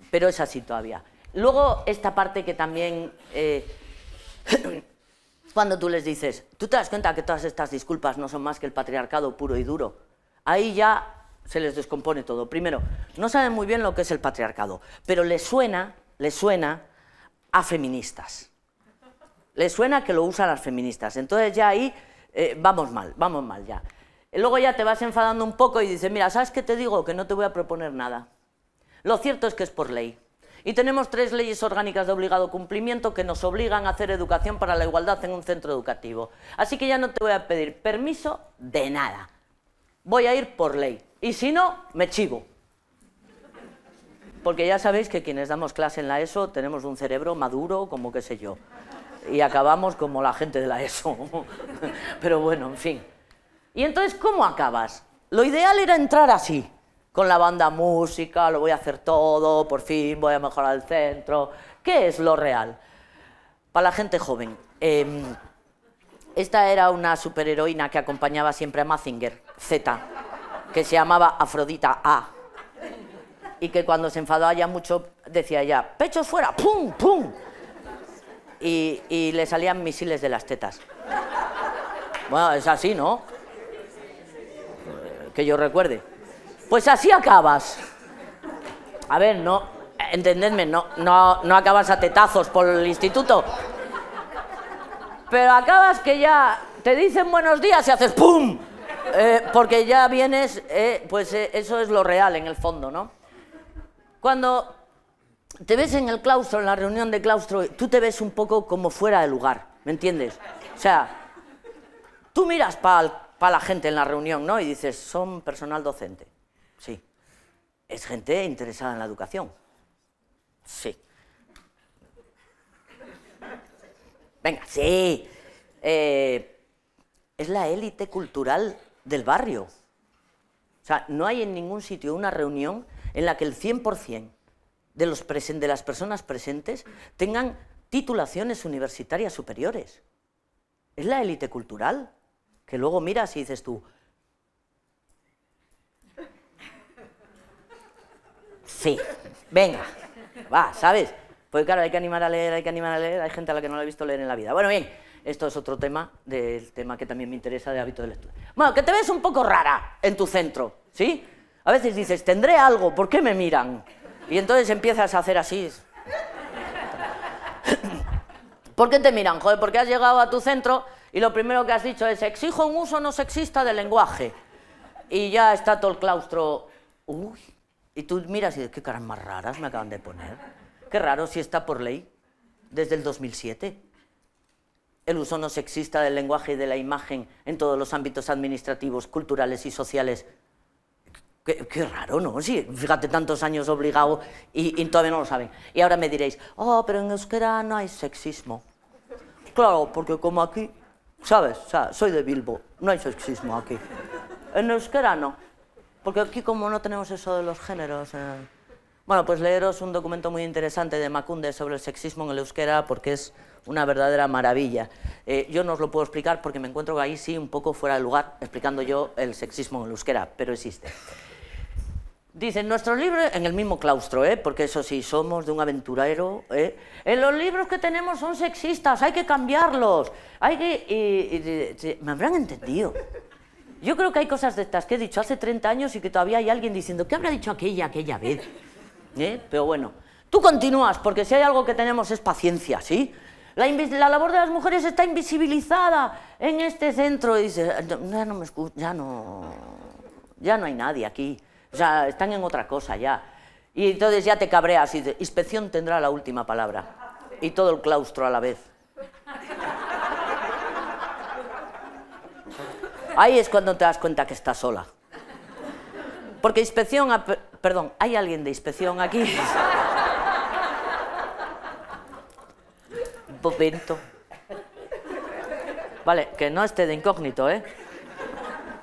pero es así todavía. Luego esta parte que también... Eh, [clears throat] cuando tú les dices, tú te das cuenta que todas estas disculpas no son más que el patriarcado puro y duro. Ahí ya se les descompone todo. Primero, no saben muy bien lo que es el patriarcado, pero les suena, les suena a feministas. Les suena que lo usan las feministas. Entonces ya ahí eh, vamos mal, vamos mal ya. Luego ya te vas enfadando un poco y dices, mira, ¿sabes qué te digo? Que no te voy a proponer nada. Lo cierto es que es por ley. Y tenemos tres leyes orgánicas de obligado cumplimiento que nos obligan a hacer educación para la igualdad en un centro educativo. Así que ya no te voy a pedir permiso de nada. Voy a ir por ley. Y si no, me chivo. Porque ya sabéis que quienes damos clase en la ESO tenemos un cerebro maduro como qué sé yo. Y acabamos como la gente de la ESO. [laughs] Pero bueno, en fin. Y entonces, ¿cómo acabas? Lo ideal era entrar así, con la banda música, lo voy a hacer todo, por fin voy a mejorar el centro. ¿Qué es lo real? Para la gente joven. Em, esta era una superheroína que acompañaba siempre a Mazinger, Z que se llamaba Afrodita A. Y que cuando se enfadaba ya mucho decía ya, pechos fuera, pum, pum. Y, y le salían misiles de las tetas. Bueno, es así, ¿no? Eh, que yo recuerde. Pues así acabas. A ver, no, entendedme, no, no, no acabas a tetazos por el instituto. Pero acabas que ya te dicen buenos días y haces ¡pum! Eh, porque ya vienes, eh, pues eh, eso es lo real en el fondo, ¿no? Cuando te ves en el claustro, en la reunión de claustro, tú te ves un poco como fuera de lugar, ¿me entiendes? O sea, tú miras para la gente en la reunión, ¿no? Y dices, son personal docente. Sí. Es gente interesada en la educación. Sí. Venga, sí. es la élite cultural del barrio. O sea, no hay en ningún sitio una reunión en la que el 100% de, los de las personas presentes tengan titulaciones universitarias superiores. Es la élite cultural, que luego miras y dices tú, sí, venga, va, ¿sabes? Pues claro, hay que animar a leer, hay que animar a leer, hay gente a la que no la he visto leer en la vida. Bueno, bien, esto es otro tema, del tema que también me interesa de hábito de lectura. Bueno, que te ves un poco rara en tu centro, ¿sí? A veces dices, tendré algo, ¿por qué me miran? Y entonces empiezas a hacer así. [coughs] ¿Por qué te miran? Joder, porque has llegado a tu centro y lo primero que has dicho es, exijo un uso no sexista del lenguaje. Y ya está todo el claustro, uy, y tú miras y dices, qué caras más raras me acaban de poner. Qué raro si está por ley, desde el 2007 el uso no sexista del lenguaje y de la imagen en todos los ámbitos administrativos, culturales y sociales. Qué, raro, ¿no? Sí, fíjate, tantos años obligado y, todavía no lo saben. Y ahora me diréis, oh, pero en euskera no hay sexismo. Claro, porque como aquí, ¿sabes? soy de Bilbo, no hay sexismo aquí. En euskera no, porque aquí como no tenemos eso de los géneros... Eh. Bueno, pues leeros un documento muy interesante de Macunde sobre el sexismo en el euskera porque es una verdadera maravilla. Eh, yo no os lo puedo explicar porque me encuentro ahí sí un poco fuera de lugar explicando yo el sexismo en el euskera, pero existe. Dicen, nuestro libro en el mismo claustro, ¿eh? porque eso sí, somos de un aventurero, ¿eh? en los libros que tenemos son sexistas, hay que cambiarlos, hay que... me habrán entendido. Yo creo que hay cosas de estas que he dicho hace 30 años y que todavía hay alguien diciendo, ¿qué habrá dicho aquella, aquella vez? ¿Eh? Pero bueno, tú continúas, porque si hay algo que tenemos es paciencia, ¿sí? la, labor de las mujeres está invisibilizada en este centro. Y dice, ya no me escucho, ya no, ya no hay nadie aquí. O sea, están en otra cosa ya. Y entonces ya te cabreas y dices, inspección tendrá la última palabra. Y todo el claustro a la vez. Ahí es cuando te das cuenta que estás sola. Porque inspección, perdón, ¿hay alguien de inspección aquí? ...pobento... Vale, que no esté de incógnito, ¿eh?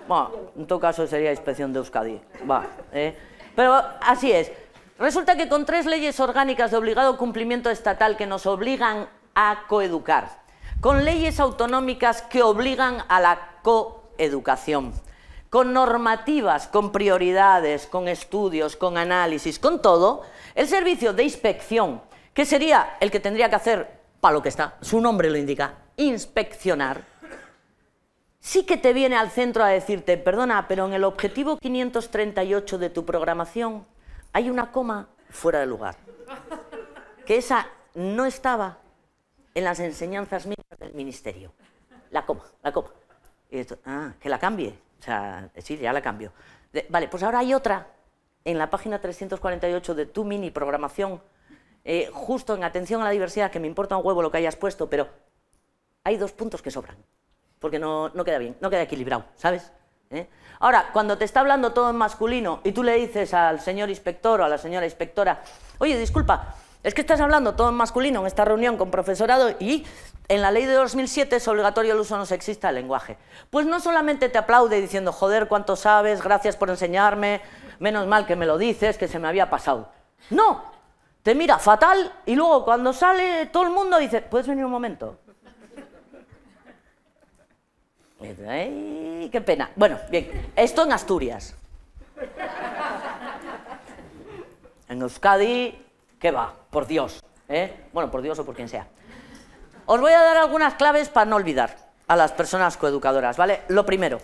Bueno, en todo caso sería inspección de Euskadi. Va, ¿eh? Pero así es. Resulta que con tres leyes orgánicas de obligado cumplimiento estatal que nos obligan a coeducar, con leyes autonómicas que obligan a la coeducación, con normativas, con prioridades, con estudios, con análisis, con todo, el servicio de inspección, que sería el que tendría que hacer para lo que está, su nombre lo indica, inspeccionar, sí que te viene al centro a decirte, perdona, pero en el objetivo 538 de tu programación hay una coma fuera de lugar, que esa no estaba en las enseñanzas mismas del ministerio. La coma, la coma. ah, que la cambie. O sea, sí, ya la cambio. vale, pues ahora hay otra en la página 348 de tu mini programación eh, justo en atención a la diversidad, que me importa un huevo lo que hayas puesto, pero hay dos puntos que sobran, porque no, no queda bien, no queda equilibrado, ¿sabes? ¿Eh? Ahora, cuando te está hablando todo en masculino y tú le dices al señor inspector o a la señora inspectora, oye, disculpa, es que estás hablando todo en masculino en esta reunión con profesorado y en la ley de 2007 es obligatorio el uso no sexista del lenguaje. Pues no solamente te aplaude diciendo, joder, cuánto sabes, gracias por enseñarme, menos mal que me lo dices, que se me había pasado. No, te mira fatal y luego cuando sale todo el mundo dice, ¿puedes venir un momento? qué pena! Bueno, bien, esto en Asturias. En Euskadi, ¿qué va? Por Dios. ¿eh? Bueno, por Dios o por quien sea. Os voy a dar algunas claves para no olvidar a las personas coeducadoras, ¿vale? Lo primero,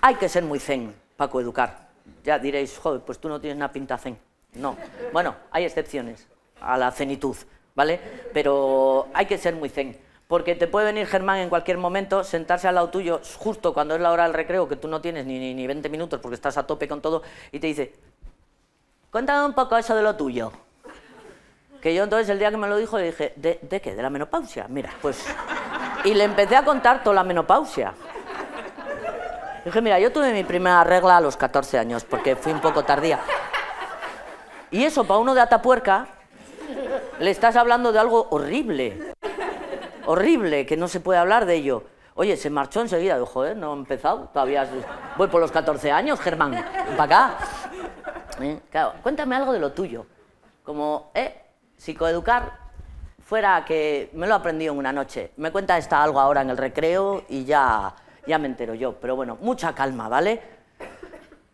hay que ser muy zen para coeducar. Ya diréis, joder, pues tú no tienes una pinta zen. No. Bueno, hay excepciones a la cenitud, ¿vale? Pero hay que ser muy zen. Porque te puede venir Germán en cualquier momento, sentarse al lado tuyo, justo cuando es la hora del recreo, que tú no tienes ni, 20 minutos porque estás a tope con todo, y te dice, cuéntame un poco eso de lo tuyo. Que yo entonces el día que me lo dijo le dije, ¿de, de qué? ¿De la menopausia? Mira, pues... Y le empecé a contar toda la menopausia. Dije, mira, yo tuve mi primera regla a los 14 años, porque fui un poco tardía. Y eso para uno de Atapuerca le estás hablando de algo horrible. Horrible, que no se puede hablar de ello. Oye, se marchó enseguida. ojo, joder, no ha empezado. Todavía voy por los 14 años, Germán. Para acá. Eh, claro, cuéntame algo de lo tuyo. Como, eh, psicoeducar fuera que me lo aprendí en una noche. Me cuenta esta algo ahora en el recreo y ya, ya me entero yo. Pero bueno, mucha calma, ¿vale?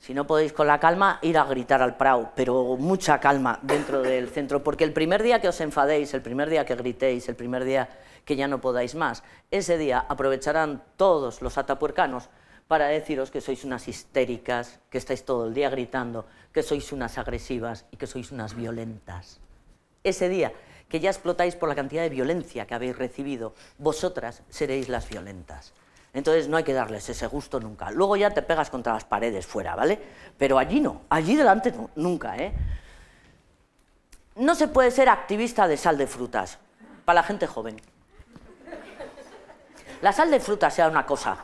Si no podéis con la calma, ir a gritar al prau, pero mucha calma dentro del centro, porque el primer día que os enfadéis, el primer día que gritéis, el primer día que ya no podáis más, ese día aprovecharán todos los atapuercanos para deciros que sois unas histéricas, que estáis todo el día gritando, que sois unas agresivas y que sois unas violentas. Ese día que ya explotáis por la cantidad de violencia que habéis recibido, vosotras seréis las violentas. Entonces no hay que darles ese gusto nunca. Luego ya te pegas contra las paredes fuera, ¿vale? Pero allí no, allí delante nunca, ¿eh? No se puede ser activista de sal de frutas, para la gente joven. La sal de frutas era una cosa,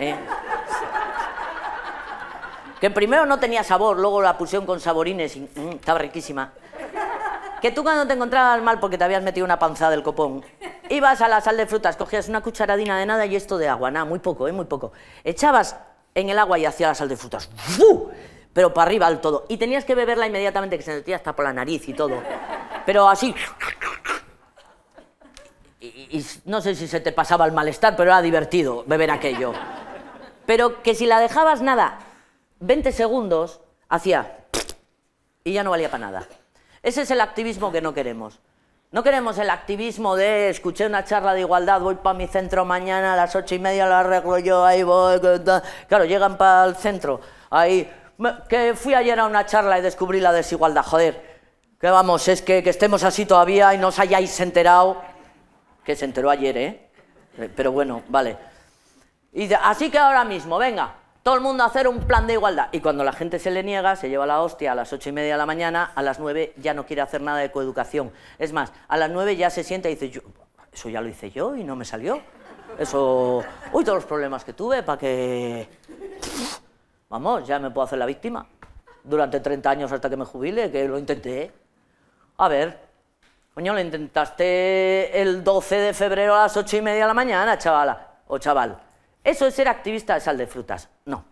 ¿eh? Que primero no tenía sabor, luego la pusieron con saborines y mm, estaba riquísima. Que tú cuando te encontrabas mal porque te habías metido una panzada del copón, ibas a la sal de frutas, cogías una cucharadina de nada y esto de agua, nada, muy poco, ¿eh? muy poco. Echabas en el agua y hacía la sal de frutas, pero para arriba al todo. Y tenías que beberla inmediatamente, que se metía hasta por la nariz y todo. Pero así... y no sé si se te pasaba el malestar, pero era divertido beber aquello. Pero que si la dejabas nada, 20 segundos, hacía... Y ya no valía para nada. Ese es el activismo que no queremos. No queremos el activismo de escuché una charla de igualdad, voy para mi centro mañana a las ocho y media, lo arreglo yo, ahí voy. Claro, llegan para el centro. Ahí, que fui ayer a una charla y descubrí la desigualdad, joder. Que vamos, es que, estemos así todavía y no os hayáis enterado. Que se enteró ayer, ¿eh? eh pero bueno, vale. Y así que ahora mismo, venga, todo el mundo a hacer un plan de igualdad. Y cuando la gente se le niega, se lleva la hostia a las ocho y media de la mañana, a las nueve ya no quiere hacer nada de coeducación. Es más, a las nueve ya se sienta y dice, yo, eso ya lo hice yo y no me salió. Eso, uy, todos los problemas que tuve para que... Vamos, ya me puedo hacer la víctima. Durante 30 años hasta que me jubile, que lo intenté. A ver, coño, lo intentaste el 12 de febrero a las ocho y media de la mañana, chavala, o chaval. ¿Eso es ser activista de sal de frutas? No.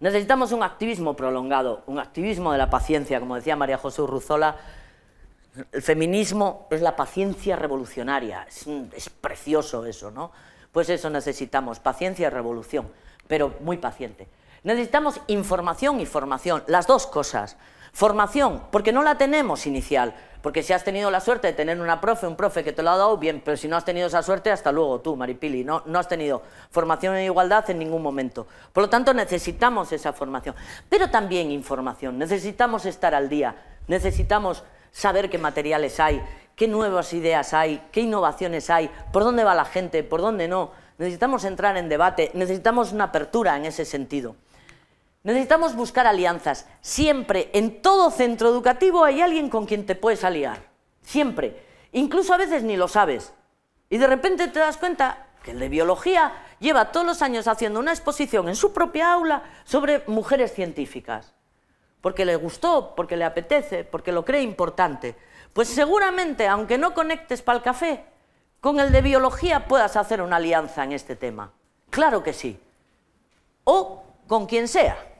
Necesitamos un activismo prolongado, un activismo de la paciencia, como decía María José Ruzola. El feminismo es la paciencia revolucionaria, es, es, precioso eso, ¿no? Pues eso necesitamos, paciencia y revolución, pero muy paciente. Necesitamos información y formación, las dos cosas. Formación, porque no la tenemos inicial. Porque si has tenido la suerte de tener una profe, un profe que te lo ha dado, bien, pero si no has tenido esa suerte, hasta luego tú, Maripili, no, has tenido formación en igualdad en ningún momento. Por lo tanto, necesitamos esa formación, pero también información, necesitamos estar al día, necesitamos saber qué materiales hay, qué nuevas ideas hay, qué innovaciones hay, por dónde va la gente, por dónde no. Necesitamos entrar en debate, necesitamos una apertura en ese sentido. Necesitamos buscar alianzas. Siempre, en todo centro educativo hay alguien con quien te puedes aliar. Siempre. Incluso a veces ni lo sabes. Y de repente te das cuenta que el de biología lleva todos los años haciendo una exposición en su propia aula sobre mujeres científicas. Porque le gustó, porque le apetece, porque lo cree importante. Pues seguramente, aunque no conectes para el café, con el de biología puedas hacer una alianza en este tema. Claro que sí. O con quien sea.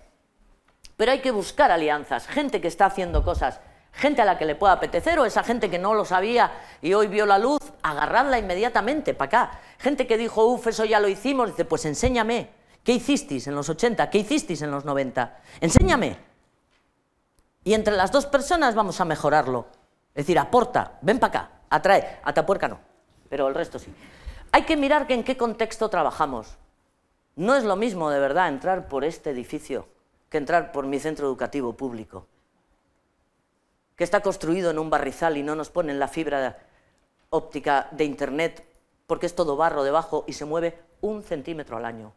Pero hay que buscar alianzas, gente que está haciendo cosas, gente a la que le pueda apetecer o esa gente que no lo sabía y hoy vio la luz, agarradla inmediatamente para acá. Gente que dijo, uff, eso ya lo hicimos, dice, pues enséñame, ¿qué hicisteis en los 80? ¿Qué hicisteis en los 90? Enséñame. Y entre las dos personas vamos a mejorarlo. Es decir, aporta, ven para acá, atrae, atapuerca no, pero el resto sí. Hay que mirar que en qué contexto trabajamos. No es lo mismo, de verdad, entrar por este edificio que entrar por mi centro educativo público, que está construido en un barrizal y no nos ponen la fibra óptica de Internet porque es todo barro debajo y se mueve un centímetro al año.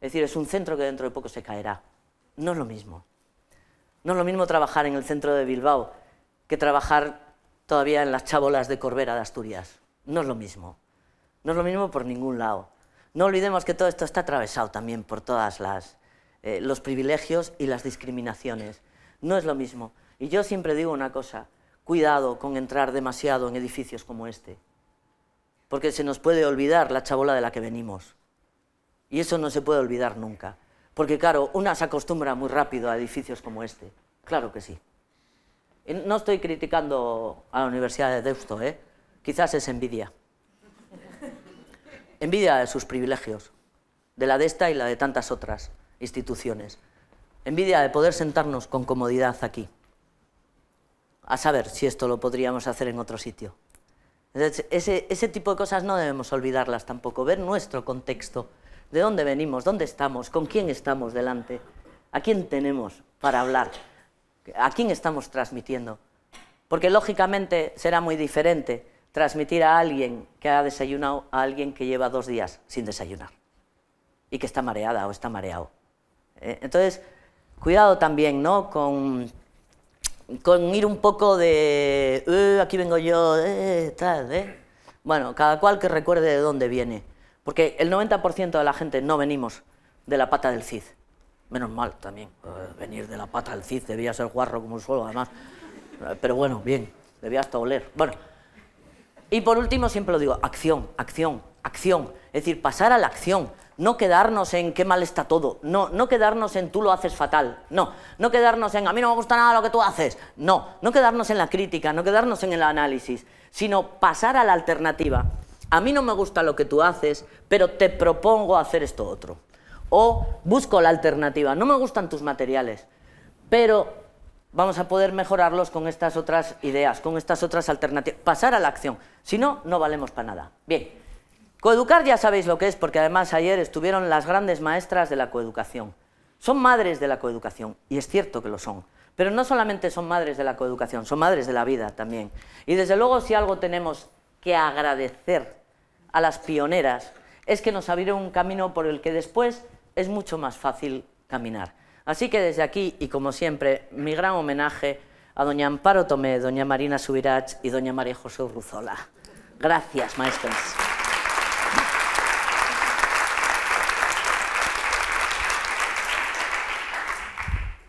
Es decir, es un centro que dentro de poco se caerá. No es lo mismo. No es lo mismo trabajar en el centro de Bilbao que trabajar todavía en las chabolas de Corbera de Asturias. No es lo mismo. No es lo mismo por ningún lado. No olvidemos que todo esto está atravesado también por todas las eh, los privilegios y las discriminaciones. No es lo mismo. Y yo siempre digo una cosa, cuidado con entrar demasiado en edificios como este, porque se nos puede olvidar la chabola de la que venimos. Y eso no se puede olvidar nunca, porque claro, una se acostumbra muy rápido a edificios como este, claro que sí. no estoy criticando a la Universidad de Deusto, ¿eh? quizás es envidia. Envidia de sus privilegios, de la de esta y la de tantas otras instituciones. Envidia de poder sentarnos con comodidad aquí. A saber si esto lo podríamos hacer en otro sitio. ese tipo de cosas no debemos olvidarlas tampoco. Ver nuestro contexto, de dónde venimos, dónde estamos, con quién estamos delante, a quién tenemos para hablar, a quién estamos transmitiendo. Porque lógicamente será muy diferente transmitir a alguien que ha desayunado a alguien que lleva dos días sin desayunar y que está mareada o está mareado. Eh, entonces, cuidado también, Con, ir un poco de, eh, aquí vengo yo, eh, tal, Bueno, cada cual que recuerde de dónde viene. Porque el 90% de la gente no venimos de la pata del Cid. Menos mal también. venir de la pata del Cid debía ser guarro como un suelo, además. Pero bueno, bien, debía hasta oler. Bueno. Y por último, siempre lo digo, acción, acción, acción. Es decir, pasar a la acción no quedarnos en qué mal está todo, no, no quedarnos en tú lo haces fatal, no, no quedarnos en a mí no me gusta nada lo que tú haces, no, no quedarnos en la crítica, no quedarnos en el análisis, sino pasar a la alternativa. A mí no me gusta lo que tú haces, pero te propongo hacer esto otro. O busco la alternativa, no me gustan tus materiales, pero vamos a poder mejorarlos con estas otras ideas, con estas otras alternativas. Pasar a la acción, si no, no valemos para nada. Bien. Coeducar ya sabéis lo que es, porque además ayer estuvieron las grandes maestras de la coeducación. Son madres de la coeducación, y es cierto que lo son. Pero no solamente son madres de la coeducación, son madres de la vida también. Y desde luego si algo tenemos que agradecer a las pioneras es que nos abrieron un camino por el que después es mucho más fácil caminar. Así que desde aquí, y como siempre, mi gran homenaje a doña Amparo Tomé, doña Marina Subirach y doña María José Ruzola. Gracias, maestras.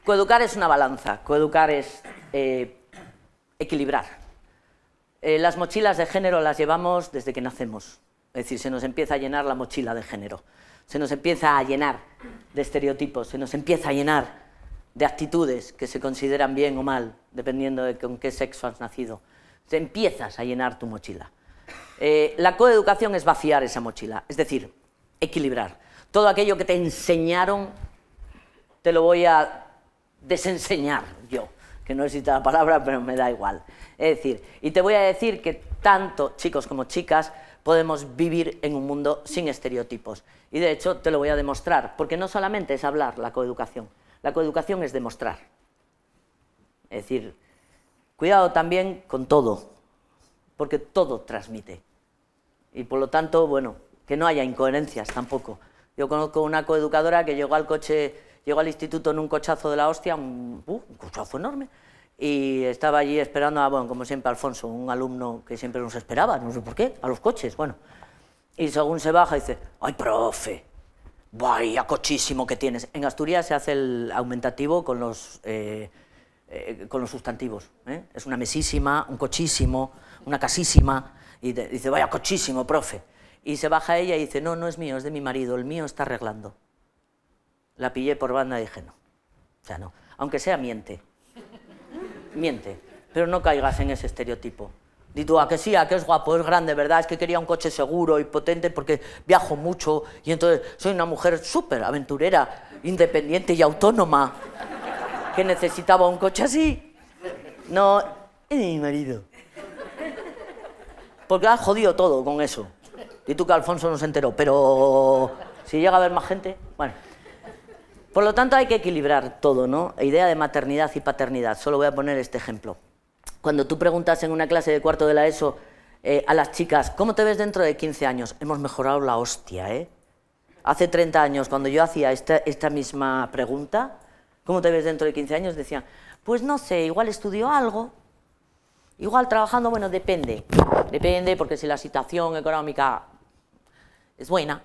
Coeducar es una balanza, coeducar es eh, equilibrar. Eh, las mochilas de género las llevamos desde que nacemos, es decir, se nos empieza a llenar la mochila de género, se nos empieza a llenar de estereotipos, se nos empieza a llenar de actitudes que se consideran bien o mal, dependiendo de con qué sexo has nacido. Te empiezas a llenar tu mochila. Eh, la coeducación es vaciar esa mochila, es decir, equilibrar. Todo aquello que te enseñaron te lo voy a desenseñar yo, que no existe la palabra, pero me da igual. Es decir, y te voy a decir que tanto chicos como chicas podemos vivir en un mundo sin estereotipos. Y de hecho te lo voy a demostrar, porque no solamente es hablar la coeducación, la coeducación es demostrar. Es decir, cuidado también con todo, porque todo transmite. Y por lo tanto, bueno, que no haya incoherencias tampoco. Yo conozco una coeducadora que llegó al coche Llego al instituto en un cochazo de la hostia, uh, un, cochazo enorme, y estaba allí esperando a, bueno, como siempre, Alfonso, un alumno que siempre nos esperaba, no sé por qué, a los coches, bueno. Y según se baja, dice, ¡ay, profe! ¡Vaya cochísimo que tienes! En Asturias se hace el aumentativo con los, eh, eh, con los sustantivos. ¿eh? Es una mesísima, un cochísimo, una casísima. Y dice, ¡vaya cochísimo, profe! Y se baja ella y dice, no, no es mío, es de mi marido, el mío está arreglando la pillé por banda y dije no. O sea, no. Aunque sea, miente. Miente. Pero no caigas en ese estereotipo. Di tú, a ah, que sí, a ah, que es guapo, es grande, ¿verdad? Es que quería un coche seguro y potente porque viajo mucho y entonces soy una mujer súper aventurera, independiente y autónoma que necesitaba un coche así. No, es mi marido. Porque has jodido todo con eso. Y tú que Alfonso no se enteró, pero si llega a haber más gente, bueno. Por lo tanto, hay que equilibrar todo, ¿no? Idea de maternidad y paternidad. Solo voy a poner este ejemplo. Cuando tú preguntas en una clase de cuarto de la ESO eh, a las chicas, ¿cómo te ves dentro de 15 años? Hemos mejorado la hostia, ¿eh? Hace 30 años, cuando yo hacía esta, esta misma pregunta, ¿cómo te ves dentro de 15 años? Decían, pues no sé, igual estudio algo, igual trabajando, bueno, depende. Depende porque si la situación económica es buena,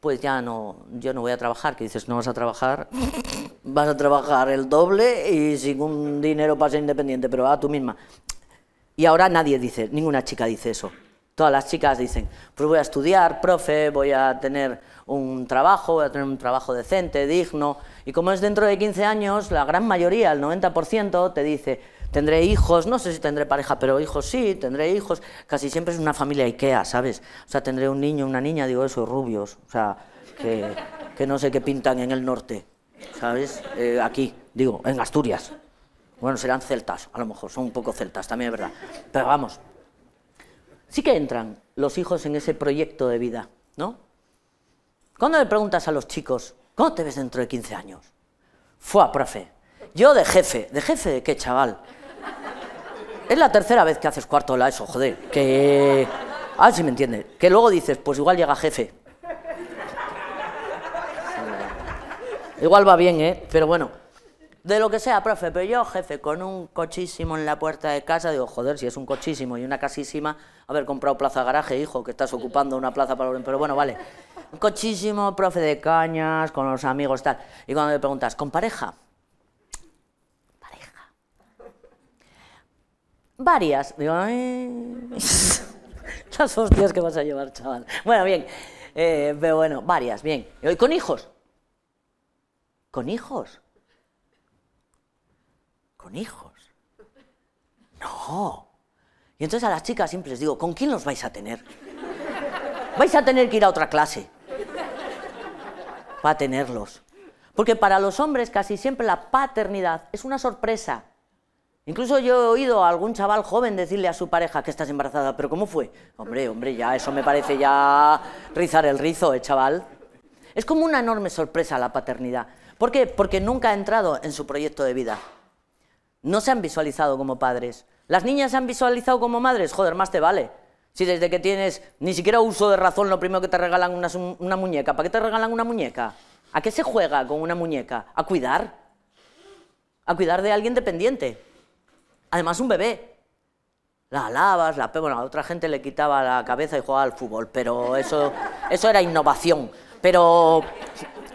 pues ya no, yo no voy a trabajar, que dices, no vas a trabajar, vas a trabajar el doble y sin un dinero para ser independiente, pero a tú misma. Y ahora nadie dice, ninguna chica dice eso. Todas las chicas dicen, pues voy a estudiar, profe, voy a tener un trabajo, voy a tener un trabajo decente, digno. Y como es dentro de 15 años, la gran mayoría, el 90%, te dice, tendré hijos, no sé si tendré pareja, pero hijos sí, tendré hijos. Casi siempre es una familia Ikea, ¿sabes? O sea, tendré un niño, una niña, digo, esos rubios, o sea, que, no sé qué pintan en el norte, ¿sabes? Eh, aquí, digo, en Asturias. Bueno, serán celtas, a lo mejor, son un poco celtas, también es verdad. Pero vamos, sí que entran los hijos en ese proyecto de vida, ¿no? Cuando le preguntas a los chicos, ¿cómo te ves dentro de 15 años? Fua, profe, yo de jefe, ¿de jefe de qué, chaval? Es la tercera vez que haces cuarto la ESO, joder. Que. Ah, si me entiendes. Que luego dices, pues igual llega jefe. Igual va bien, ¿eh? Pero bueno. De lo que sea, profe, pero yo, jefe, con un cochísimo en la puerta de casa, digo, joder, si es un cochísimo y una casísima, haber comprado plaza garaje, hijo, que estás ocupando una plaza para... Pero bueno, vale. Un cochísimo, profe de cañas, con los amigos, tal. Y cuando me preguntas, ¿con pareja? Varias. Digo, [laughs] hostias que vas a llevar, chaval. Bueno, bien. Eh, pero bueno, varias, bien. ¿Y eh, con hijos? ¿Con hijos? ¿Con hijos? No. Y entonces a las chicas siempre les digo, ¿con quién los vais a tener? Vais a tener que ir a otra clase para tenerlos. Porque para los hombres casi siempre la paternidad es una sorpresa. Incluso yo he oído a algún chaval joven decirle a su pareja que estás embarazada, pero ¿cómo fue? Hombre, hombre, ya eso me parece ya rizar el rizo, eh, chaval. Es como una enorme sorpresa la paternidad. ¿Por qué? Porque nunca ha entrado en su proyecto de vida. No se han visualizado como padres. Las niñas se han visualizado como madres, joder, más te vale. Si desde que tienes ni siquiera uso de razón, lo primero que te regalan una muñeca. ¿Para qué te regalan una muñeca? ¿A qué se juega con una muñeca? ¿A cuidar? ¿A cuidar de alguien dependiente? Además, un bebé. La lavas, la bueno, a otra gente le quitaba la cabeza y jugaba al fútbol, pero eso, eso era innovación. Pero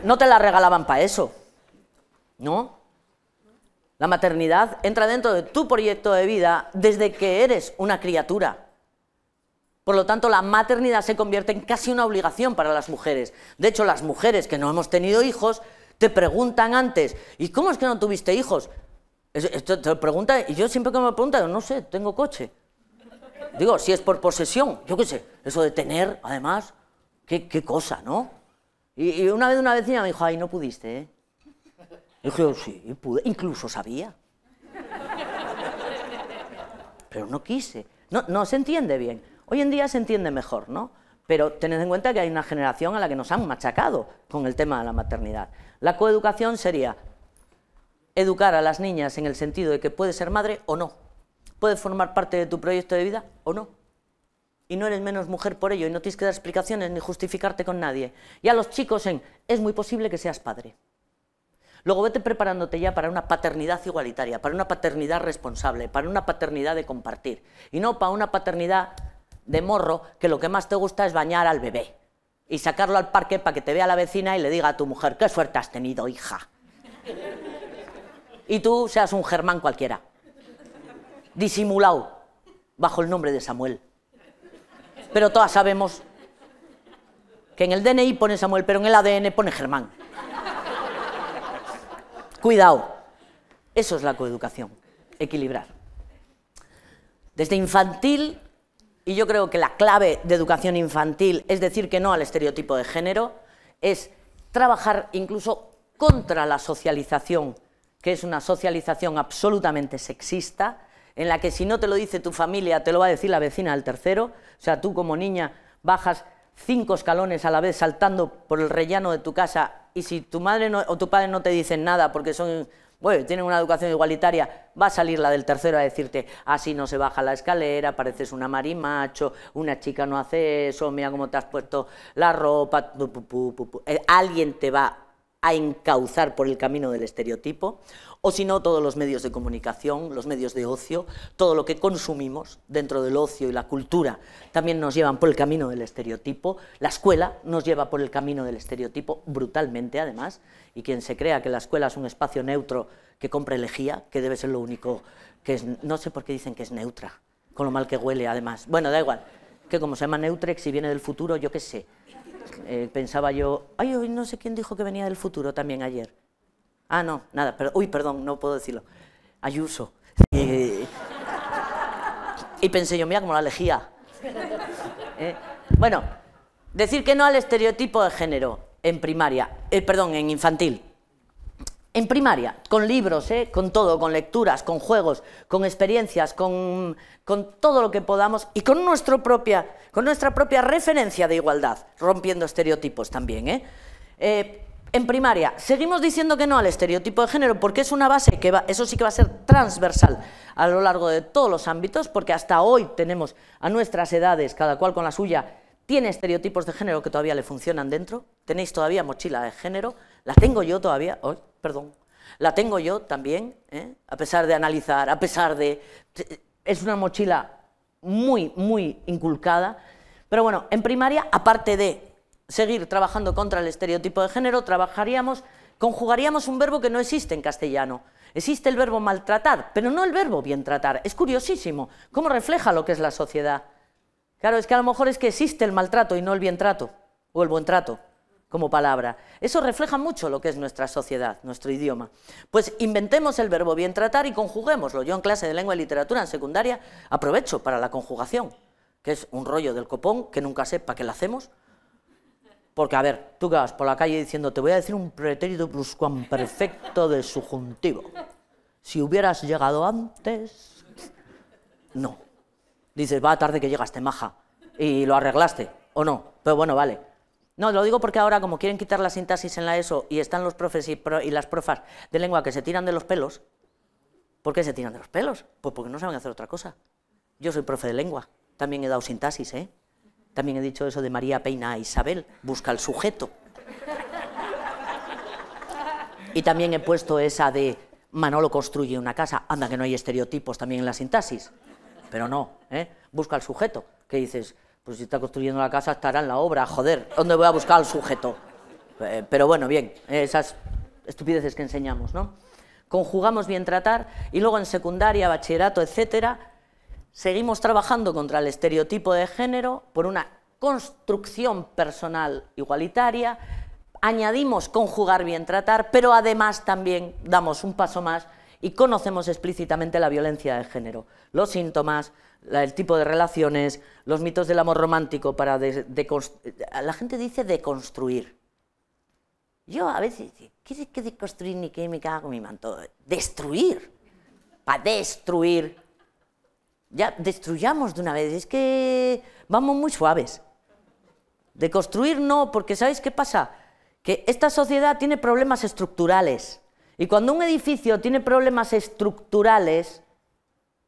no te la regalaban para eso, ¿no? La maternidad entra dentro de tu proyecto de vida desde que eres una criatura. Por lo tanto, la maternidad se convierte en casi una obligación para las mujeres. De hecho, las mujeres que no hemos tenido hijos te preguntan antes, ¿y cómo es que no tuviste hijos? te y yo siempre que me preguntan, no sé, tengo coche. Digo, si es por posesión, yo qué sé, eso de tener, además, qué, cosa, ¿no? Y, una vez una vecina me dijo, ay, no pudiste, ¿eh? Y dije, oh, sí, pude, incluso sabía. Pero no quise. No, no se entiende bien. Hoy en día se entiende mejor, ¿no? Pero tened en cuenta que hay una generación a la que nos han machacado con el tema de la maternidad. La coeducación sería educar a las niñas en el sentido de que puedes ser madre o no, puedes formar parte de tu proyecto de vida o no. Y no eres menos mujer por ello y no tienes que dar explicaciones ni justificarte con nadie. Y a los chicos en, es muy posible que seas padre. Luego vete preparándote ya para una paternidad igualitaria, para una paternidad responsable, para una paternidad de compartir. Y no para una paternidad de morro que lo que más te gusta es bañar al bebé y sacarlo al parque para que te vea la vecina y le diga a tu mujer, qué suerte has tenido, hija y tú seas un Germán cualquiera. Disimulado, bajo el nombre de Samuel. Pero todas sabemos que en el DNI pone Samuel, pero en el ADN pone Germán. Cuidado. Eso es la coeducación, equilibrar. Desde infantil, y yo creo que la clave de educación infantil es decir que no al estereotipo de género, es trabajar incluso contra la socialización que es una socialización absolutamente sexista, en la que si no te lo dice tu familia, te lo va a decir la vecina del tercero, o sea, tú como niña bajas cinco escalones a la vez saltando por el rellano de tu casa y si tu madre o tu padre no te dicen nada porque son bueno, tienen una educación igualitaria, va a salir la del tercero a decirte, así no se baja la escalera, pareces una marimacho, una chica no hace eso, mira cómo te has puesto la ropa, eh, alguien te va a encauzar por el camino del estereotipo, o si no, todos los medios de comunicación, los medios de ocio, todo lo que consumimos dentro del ocio y la cultura también nos llevan por el camino del estereotipo, la escuela nos lleva por el camino del estereotipo brutalmente además, y quien se crea que la escuela es un espacio neutro que compra elegía, que debe ser lo único que no sé por qué dicen que es neutra, con lo mal que huele además, bueno, da igual, que como se llama Neutrex y viene del futuro, yo qué sé, eh, pensaba yo, ay, hoy no sé quién dijo que venía del futuro también ayer. Ah, no, nada, pero, uy, perdón, no puedo decirlo. Ayuso. Eh, y pensé yo, mira cómo la elegía. Eh, bueno, decir que no al estereotipo de género en primaria, perdón, en infantil, en primaria, con libros, ¿eh? con todo, con lecturas, con juegos, con experiencias, con, todo lo que podamos y con, propia, con nuestra propia referencia de igualdad, rompiendo estereotipos también. ¿eh? Eh, en primaria, seguimos diciendo que no al estereotipo de género porque es una base que eso sí que va a ser transversal a lo largo de todos los ámbitos, porque hasta hoy tenemos a nuestras edades, cada cual con la suya, tiene estereotipos de género que todavía le funcionan dentro, tenéis todavía mochila de género, la tengo yo todavía, oh, perdón, la tengo yo también, ¿eh? a pesar de analizar, a pesar de... Es una mochila muy, muy inculcada, pero bueno, en primaria, aparte de seguir trabajando contra el estereotipo de género, trabajaríamos, conjugaríamos un verbo que no existe en castellano. Existe el verbo maltratar, pero no el verbo bien tratar. Es curiosísimo cómo refleja lo que es la sociedad. Claro, es que a lo mejor es que existe el maltrato y no el bien trato o el buen trato como palabra. Eso refleja mucho lo que es nuestra sociedad, nuestro idioma. Pues inventemos el verbo bien tratar y conjuguémoslo. Yo en clase de lengua y literatura en secundaria aprovecho para la conjugación, que es un rollo del copón que nunca sé para qué la hacemos. Porque, a ver, tú vas por la calle diciendo, te voy a decir un pretérito pluscuamperfecto del subjuntivo. Si hubieras llegado antes... No. Dices, va tarde que llegaste, maja, y lo arreglaste, o no. Pero bueno, vale. No, lo digo porque ahora como quieren quitar la sintaxis en la ESO y están los profes y, las profas de lengua que se tiran de los pelos, ¿por qué se tiran de los pelos? Pues porque no saben hacer otra cosa. Yo soy profe de lengua, también he dado sintaxis, ¿eh? También he dicho eso de María Peina a e Isabel, busca el sujeto. Y también he puesto esa de Manolo construye una casa, anda que no hay estereotipos también en la sintaxis. Pero no, ¿eh? busca el sujeto, que dices, pues si está construyendo la casa estará en la obra, joder, ¿dónde voy a buscar al sujeto? Eh, pero bueno, bien, esas estupideces que enseñamos, ¿no? Conjugamos bien tratar y luego en secundaria, bachillerato, etcétera, seguimos trabajando contra el estereotipo de género por una construcción personal igualitaria, añadimos conjugar bien tratar, pero además también damos un paso más y conocemos explícitamente la violencia de género, los síntomas, el tipo de relaciones, los mitos del amor romántico para la gente dice deconstruir. Yo a veces, ¿qué es que deconstruir ni qué me cago mi manto? Destruir. Para destruir. Ya destruyamos de una vez, es que vamos muy suaves. Deconstruir no, porque ¿sabéis qué pasa? Que esta sociedad tiene problemas estructurales. Y cuando un edificio tiene problemas estructurales,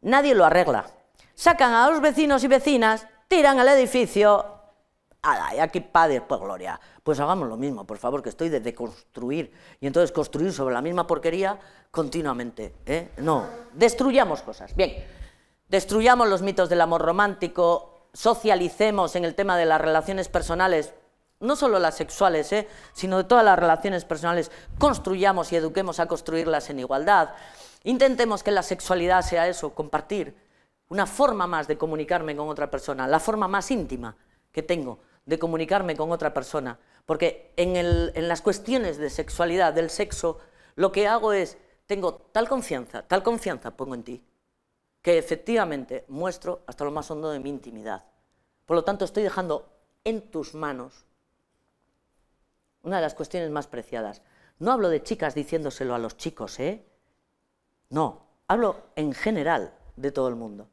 nadie lo arregla sacan a los vecinos y vecinas, tiran al edificio, ¡Hala! ya aquí padre, pues gloria. Pues hagamos lo mismo, por favor, que estoy de deconstruir. Y entonces construir sobre la misma porquería continuamente. ¿eh? No, destruyamos cosas. Bien, destruyamos los mitos del amor romántico, socialicemos en el tema de las relaciones personales, no solo las sexuales, ¿eh? sino de todas las relaciones personales, construyamos y eduquemos a construirlas en igualdad. Intentemos que la sexualidad sea eso, compartir, una forma más de comunicarme con otra persona, la forma más íntima que tengo de comunicarme con otra persona. Porque en, las cuestiones de sexualidad, del sexo, lo que hago es, tengo tal confianza, tal confianza pongo en ti, que efectivamente muestro hasta lo más hondo de mi intimidad. Por lo tanto, estoy dejando en tus manos una de las cuestiones más preciadas. No hablo de chicas diciéndoselo a los chicos, ¿eh? No, hablo en general de todo el mundo.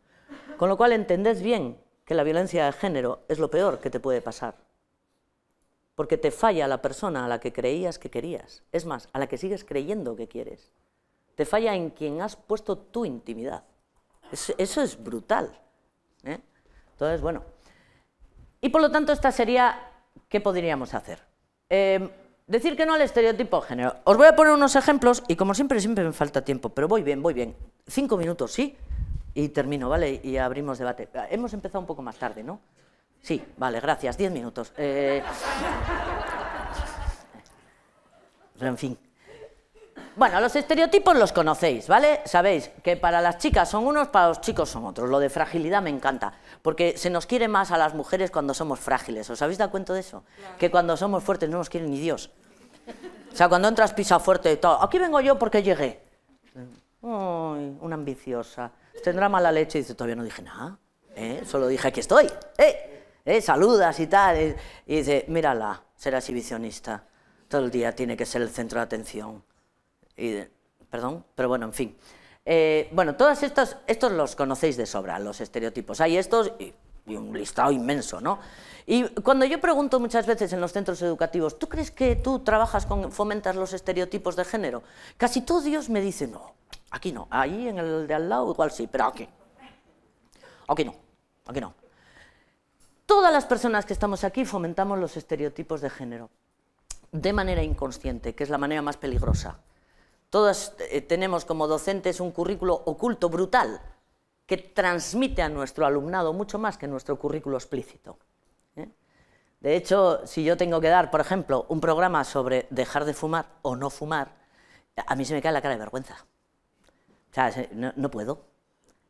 Con lo cual entendés bien que la violencia de género es lo peor que te puede pasar, porque te falla la persona a la que creías que querías, es más, a la que sigues creyendo que quieres, te falla en quien has puesto tu intimidad. Eso, es brutal. ¿eh? Entonces, bueno. Y por lo tanto, esta sería, ¿qué podríamos hacer? Em, decir que no al estereotipo de género. Os voy a poner unos ejemplos y como siempre, siempre me falta tiempo, pero voy bien, voy bien. Cinco minutos, ¿sí? Y termino, ¿vale? Y abrimos debate. Hemos empezado un poco más tarde, ¿no? Sí, vale, gracias. Diez minutos. Eh, en fin. Bueno, los estereotipos los conocéis, ¿vale? Sabéis que para las chicas son unos, para los chicos son otros. Lo de fragilidad me encanta, porque se nos quiere más a las mujeres cuando somos frágiles. ¿Os habéis dado cuenta de eso? Que cuando somos fuertes no nos quiere ni Dios. O sea, cuando entras pisa fuerte y todo, aquí vengo yo porque llegué. Ay, una ambiciosa tendrá mala leche y dice, todavía no dije nada, ¿eh? solo dije, aquí estoy, ¿eh? ¿Eh? saludas y tal, y dice, mírala, será exhibicionista, todo el día tiene que ser el centro de atención. Y, perdón, pero bueno, en fin. bueno, todos estos, estos los conocéis de sobra, los estereotipos. Hay estos y, un listado inmenso, ¿no? Y cuando yo pregunto muchas veces en los centros educativos, ¿tú crees que tú trabajas con, fomentas los estereotipos de género? Casi todos ellos me dicen, no, Aquí no, ahí en el de al lado igual sí, pero aquí. Aquí no, aquí no. Todas las personas que estamos aquí fomentamos los estereotipos de género de manera inconsciente, que es la manera más peligrosa. Todas eh, tenemos como docentes un currículo oculto brutal que transmite a nuestro alumnado mucho más que nuestro currículo explícito. ¿eh? De hecho, si yo tengo que dar, por ejemplo, un programa sobre dejar de fumar o no fumar, a mí se me cae la cara de vergüenza. O no, puedo.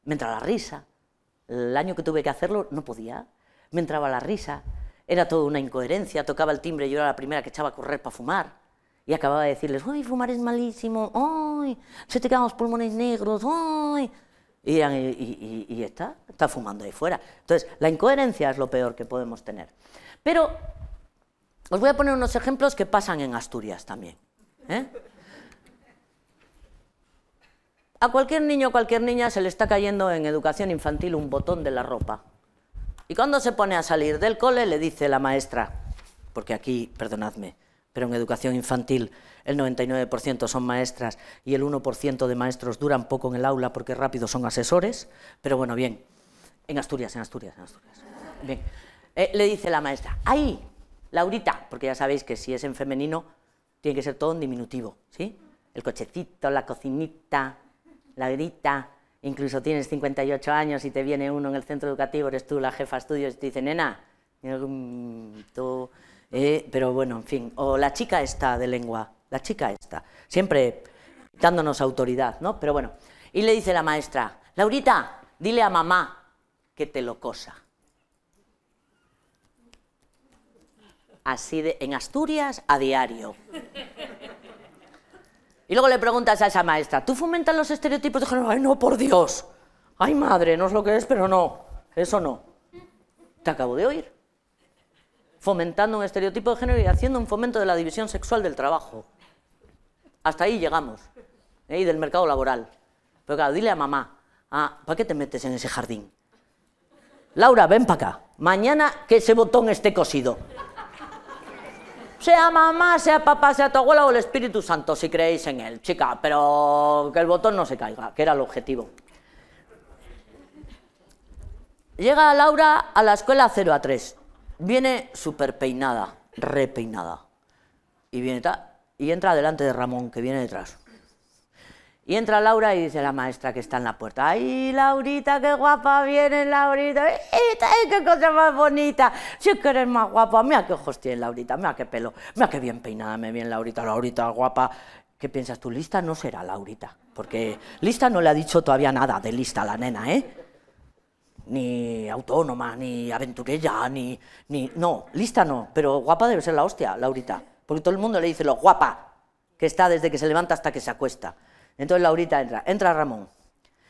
Me entraba la risa. El año que tuve que hacerlo no podía. Me entraba la risa. Era toda una incoherencia. Tocaba el timbre y yo era la primera que echaba a correr para fumar. Y acababa de decirles, uy, fumar es malísimo, ay se te quedan los pulmones negros, ay Y, está, está fumando ahí fuera. Entonces, la incoherencia es lo peor que podemos tener. Pero os voy a poner unos ejemplos que pasan en Asturias también. ¿eh? A cualquier niño o cualquier niña se le está cayendo en educación infantil un botón de la ropa. Y cuando se pone a salir del cole le dice la maestra, porque aquí, perdonadme, pero en educación infantil el 99% son maestras y el 1% de maestros duran poco en el aula porque rápido son asesores, pero bueno, bien, en Asturias, en Asturias, en Asturias. Bien, eh, le dice la maestra, ahí, Laurita, porque ya sabéis que si es en femenino tiene que ser todo en diminutivo, ¿sí? El cochecito, la cocinita, Laurita, incluso tienes 58 años y te viene uno en el centro educativo, eres tú la jefa estudios y te dice, nena, eh", pero bueno, en fin, o la chica está de lengua, la chica está siempre dándonos autoridad, ¿no? Pero bueno, y le dice la maestra, Laurita, dile a mamá que te lo cosa. Así de, en Asturias a diario. Y luego le preguntas a esa maestra, ¿tú fomentas los estereotipos de género? Ay, no, por Dios. Ay, madre, no es lo que es, pero no. Eso no. Te acabo de oír. Fomentando un estereotipo de género y haciendo un fomento de la división sexual del trabajo. Hasta ahí llegamos. ¿eh? Y del mercado laboral. Pero claro, dile a mamá, ah, ¿para qué te metes en ese jardín? Laura, ven para acá. Mañana que ese botón esté cosido sea mamá, sea papá, sea tu abuela o el Espíritu Santo, si creéis en él, chica, pero que el botón no se caiga, que era el objetivo. Llega Laura a la escuela 0 a 3, viene súper peinada, repeinada, y, viene y entra delante de Ramón, que viene detrás. Y entra Laura y dice la maestra que está en la puerta, ¡ay, Laurita, qué guapa viene Laurita! Eh, ¡Ay, qué cosa más bonita! Si que eres más guapa, mira qué ojos tiene Laurita, mira qué pelo, mira qué bien peinada me viene Laurita, Laurita guapa. ¿Qué piensas tú? Lista no será Laurita, porque lista no le ha dicho todavía nada de lista a la nena, ¿eh? Ni autónoma, ni aventurella, ni, ni... No, lista no, pero guapa debe ser la hostia, Laurita, porque todo el mundo le dice lo guapa que está desde que se levanta hasta que se acuesta. Entonces Laurita entra, entra Ramón.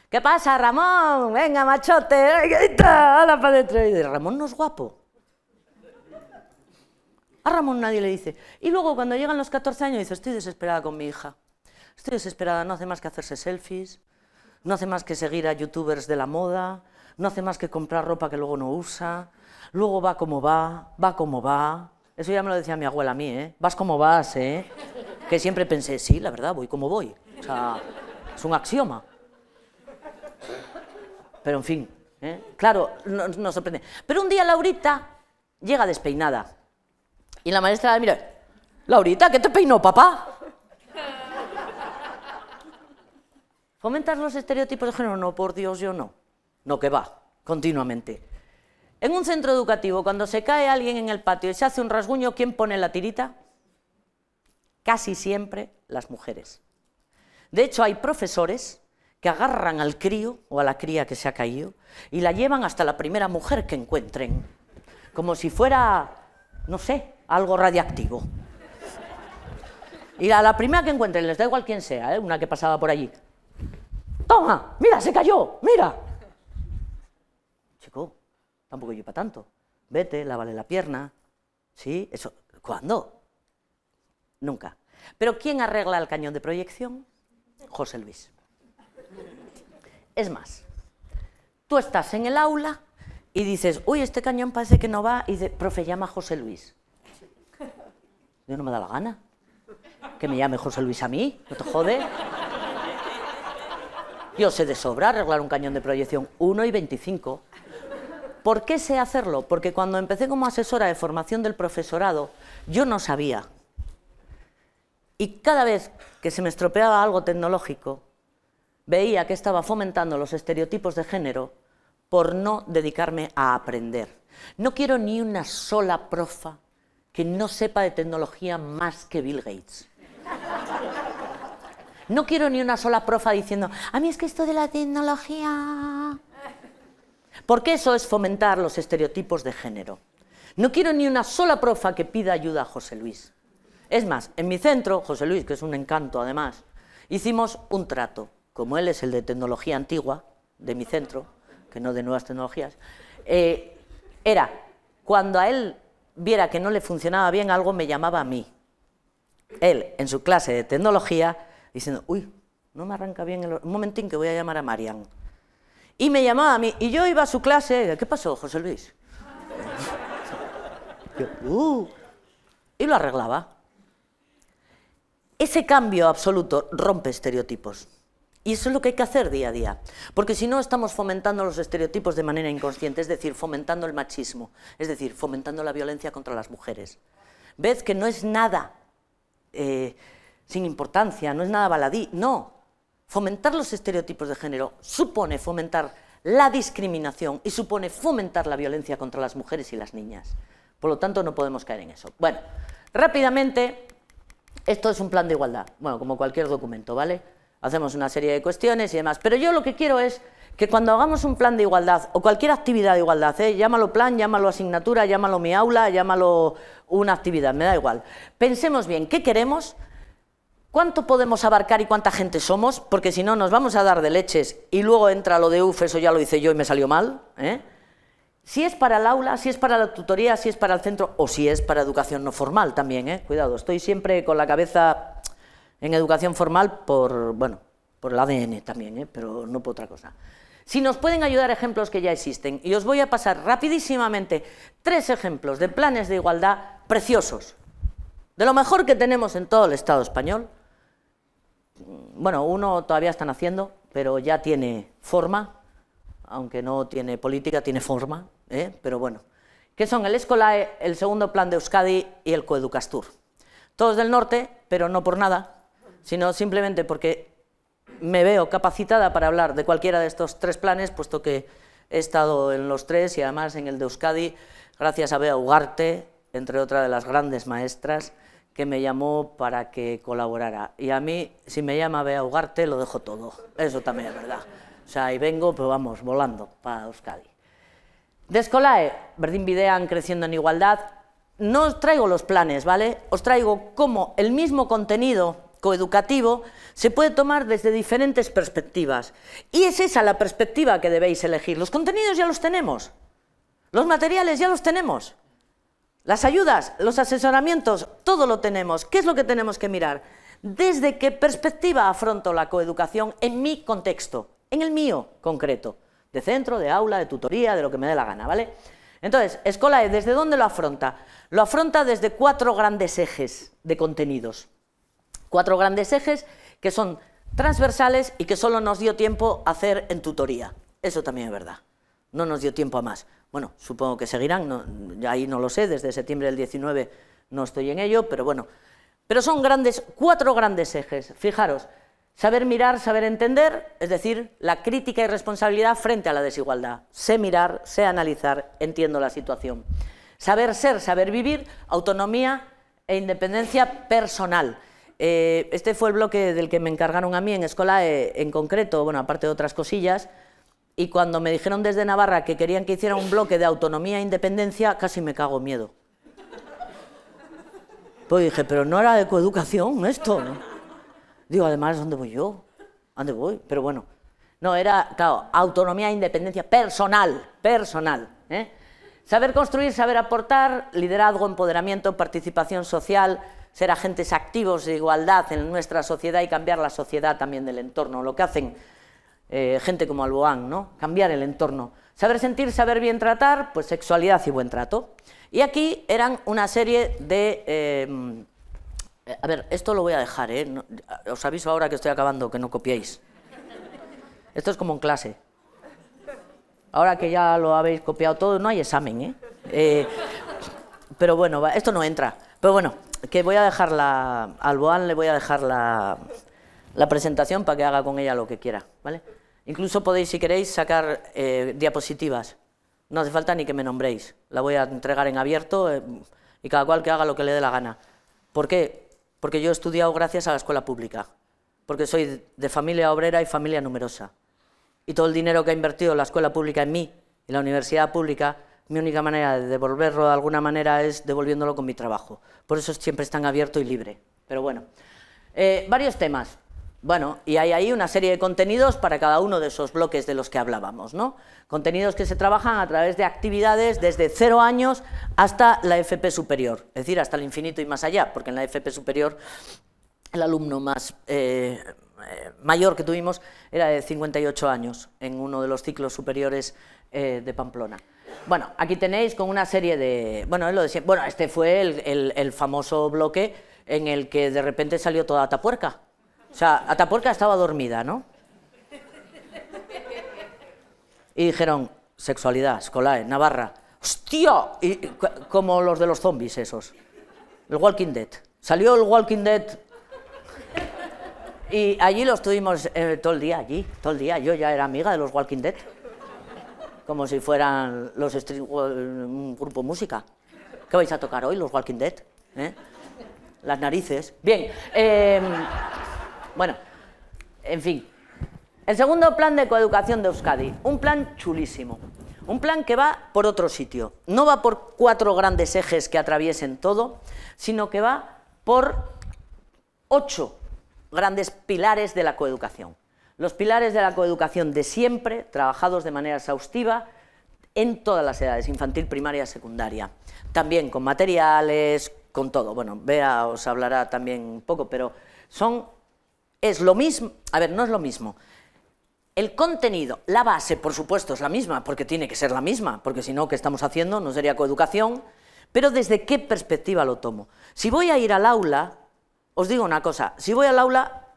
¿Qué pasa, Ramón? Venga, machote, venga, la para y Y Ramón no es guapo. A Ramón nadie le dice. Y luego cuando llegan los 14 años dice, estoy desesperada con mi hija. Estoy desesperada, no hace más que hacerse selfies, no hace más que seguir a youtubers de la moda, no hace más que comprar ropa que luego no usa, luego va como va, va como va. Eso ya me lo decía mi abuela a mí, ¿eh? Vas como vas, ¿eh? Que siempre pensé, sí, la verdad, voy como voy. O sea, es un axioma. Pero en fin, ¿eh? claro, nos no sorprende. Pero un día Laurita llega despeinada. Y la maestra mira, Laurita, ¿qué te peinó papá? ¿Fomentas los estereotipos de género? No, por Dios, yo no. No, que va, continuamente. En un centro educativo, cuando se cae alguien en el patio y se hace un rasguño, ¿quién pone la tirita? Casi siempre las mujeres. De hecho, hay profesores que agarran al crío o a la cría que se ha caído y la llevan hasta la primera mujer que encuentren, como si fuera, no sé, algo radiactivo. Y a la primera que encuentren, les da igual quién sea, ¿eh? una que pasaba por allí. ¡Toma! ¡Mira, se cayó! ¡Mira! Chico, tampoco yo para tanto. Vete, lávale la pierna. ¿Sí? Eso, ¿Cuándo? Nunca. Pero ¿quién arregla el cañón de proyección? José Luis. Es más, tú estás en el aula y dices, uy, este cañón parece que no va, y dice, profe, llama a José Luis. Yo no me da la gana. Que me llame José Luis a mí, no te jode. Yo sé de sobra arreglar un cañón de proyección 1 y 25. ¿Por qué sé hacerlo? Porque cuando empecé como asesora de formación del profesorado, yo no sabía y cada vez que se me estropeaba algo tecnológico, veía que estaba fomentando los estereotipos de género por no dedicarme a aprender. No quiero ni una sola profa que no sepa de tecnología más que Bill Gates. No quiero ni una sola profa diciendo, a mí es que esto de la tecnología... Porque eso es fomentar los estereotipos de género. No quiero ni una sola profa que pida ayuda a José Luis. Es más, en mi centro, José Luis, que es un encanto además, hicimos un trato. Como él es el de tecnología antigua, de mi centro, que no de nuevas tecnologías, eh, era cuando a él viera que no le funcionaba bien algo, me llamaba a mí. Él, en su clase de tecnología, diciendo, uy, no me arranca bien el... Un momentín que voy a llamar a Marian. Y me llamaba a mí, y yo iba a su clase, ¿qué pasó, José Luis? [laughs] Uh", y lo arreglaba. Ese cambio absoluto rompe estereotipos. Y eso es lo que hay que hacer día a día, porque si no estamos fomentando los estereotipos de manera inconsciente, es decir, fomentando el machismo, es decir, fomentando la violencia contra las mujeres. ¿Ves que no es nada eh, sin importancia, no es nada baladí, no. Fomentar los estereotipos de género supone fomentar la discriminación y supone fomentar la violencia contra las mujeres y las niñas. Por lo tanto, no podemos caer en eso. Bueno, rápidamente, esto es un plan de igualdad, bueno, como cualquier documento, ¿vale? Hacemos una serie de cuestiones y demás, pero yo lo que quiero es que cuando hagamos un plan de igualdad o cualquier actividad de igualdad, ¿eh? llámalo plan, llámalo asignatura, llámalo mi aula, llámalo una actividad, me da igual. Pensemos bien, ¿qué queremos? ¿Cuánto podemos abarcar y cuánta gente somos? Porque si no nos vamos a dar de leches y luego entra lo de UF, eso ya lo hice yo y me salió mal. ¿eh? Si es para el aula, si es para la tutoría, si es para el centro o si es para educación no formal también, ¿eh? cuidado, estoy siempre con la cabeza en educación formal por, bueno, por el ADN también, ¿eh? pero no por otra cosa. Si nos pueden ayudar ejemplos que ya existen, y os voy a pasar rapidísimamente tres ejemplos de planes de igualdad preciosos, de lo mejor que tenemos en todo el Estado español. Bueno, uno todavía están haciendo, pero ya tiene forma, aunque no tiene política, tiene forma, ¿eh? pero bueno. Que son el Escolae, el segundo plan de Euskadi y el Coeducastur. Todos del norte, pero no por nada, sino simplemente porque me veo capacitada para hablar de cualquiera de estos tres planes, puesto que he estado en los tres y además en el de Euskadi, gracias a Bea Ugarte, entre otras de las grandes maestras, que me llamó para que colaborara. Y a mí, si me llama Bea Ugarte, lo dejo todo. Eso también es verdad sea, ahí vengo, pero vamos, volando para Euskadi. De Escolae, Berdín Videan creciendo en igualdad. No os traigo los planes, ¿vale? Os traigo cómo el mismo contenido coeducativo se puede tomar desde diferentes perspectivas. Y es esa la perspectiva que debéis elegir. Los contenidos ya los tenemos. Los materiales ya los tenemos. Las ayudas, los asesoramientos, todo lo tenemos. ¿Qué es lo que tenemos que mirar? ¿Desde qué perspectiva afronto la coeducación en mi contexto? en el mío concreto, de centro, de aula, de tutoría, de lo que me dé la gana, ¿vale? Entonces, E, ¿desde dónde lo afronta? Lo afronta desde cuatro grandes ejes de contenidos. Cuatro grandes ejes que son transversales y que solo nos dio tiempo a hacer en tutoría. Eso también es verdad. No nos dio tiempo a más. Bueno, supongo que seguirán, ya ahí no lo sé, desde septiembre del 19 no estoy en ello, pero bueno. Pero son grandes, cuatro grandes ejes. Fijaros, Saber mirar, saber entender, es decir, la crítica y responsabilidad frente a la desigualdad. Sé mirar, sé analizar, entiendo la situación. Saber ser, saber vivir, autonomía e independencia personal. Eh, este fue el bloque del que me encargaron a mí en escuela eh, en concreto, bueno, aparte de otras cosillas, y cuando me dijeron desde Navarra que querían que hiciera un bloque de autonomía e independencia, casi me cago miedo. Pues dije, pero no era de coeducación esto. Digo, además, ¿dónde voy yo? ¿A ¿Dónde voy? Pero bueno, no, era, claro, autonomía e independencia personal, personal. ¿eh? Saber construir, saber aportar, liderazgo, empoderamiento, participación social, ser agentes activos de igualdad en nuestra sociedad y cambiar la sociedad también del entorno, lo que hacen eh, gente como Alboán, ¿no? cambiar el entorno. Saber sentir, saber bien tratar, pues sexualidad y buen trato. Y aquí eran una serie de eh, a ver, esto lo voy a dejar, ¿eh? os aviso ahora que estoy acabando, que no copiéis. Esto es como en clase. Ahora que ya lo habéis copiado todo, no hay examen, ¿eh? eh pero bueno, esto no entra. Pero bueno, que voy a dejar la... Al le voy a dejar la, presentación para que haga con ella lo que quiera, ¿vale? Incluso podéis, si queréis, sacar eh, diapositivas. No hace falta ni que me nombréis. La voy a entregar en abierto eh, y cada cual que haga lo que le dé la gana. ¿Por qué? porque yo he estudiado gracias a la escuela pública, porque soy de familia obrera y familia numerosa. Y todo el dinero que ha invertido la escuela pública en mí y la universidad pública, mi única manera de devolverlo de alguna manera es devolviéndolo con mi trabajo. Por eso siempre están abiertos abierto y libre. Pero bueno, eh, varios temas. Bueno, y hay ahí una serie de contenidos para cada uno de esos bloques de los que hablábamos, ¿no? Contenidos que se trabajan a través de actividades desde cero años hasta la FP superior, es decir, hasta el infinito y más allá, porque en la FP superior el alumno más eh, eh, mayor que tuvimos era de 58 años en uno de los ciclos superiores eh, de Pamplona. Bueno, aquí tenéis con una serie de... Bueno, lo decía, bueno este fue el, el famoso bloque en el que de repente salió toda tapuerca, o sea, Atapuerca estaba dormida, ¿no? Y dijeron, sexualidad, escolar, Navarra. ¡Hostia! como los de los zombies esos. El Walking Dead. Salió el Walking Dead. Y allí lo estuvimos eh, todo el día, allí, todo el día. Yo ya era amiga de los Walking Dead. Como si fueran los un grupo música. ¿Qué vais a tocar hoy, los Walking Dead? ¿Eh? Las narices. Bien. Em, bueno, en fin. El segundo plan de coeducación de Euskadi, un plan chulísimo. Un plan que va por otro sitio. No va por cuatro grandes ejes que atraviesen todo, sino que va por ocho grandes pilares de la coeducación. Los pilares de la coeducación de siempre, trabajados de manera exhaustiva, en todas las edades, infantil, primaria, secundaria. También con materiales, con todo. Bueno, Bea os hablará también un poco, pero son es lo mismo, a ver, no es lo mismo. El contenido, la base, por supuesto, es la misma, porque tiene que ser la misma, porque si no, ¿qué estamos haciendo? No sería coeducación, pero ¿desde qué perspectiva lo tomo? Si voy a ir al aula, os digo una cosa, si voy al aula,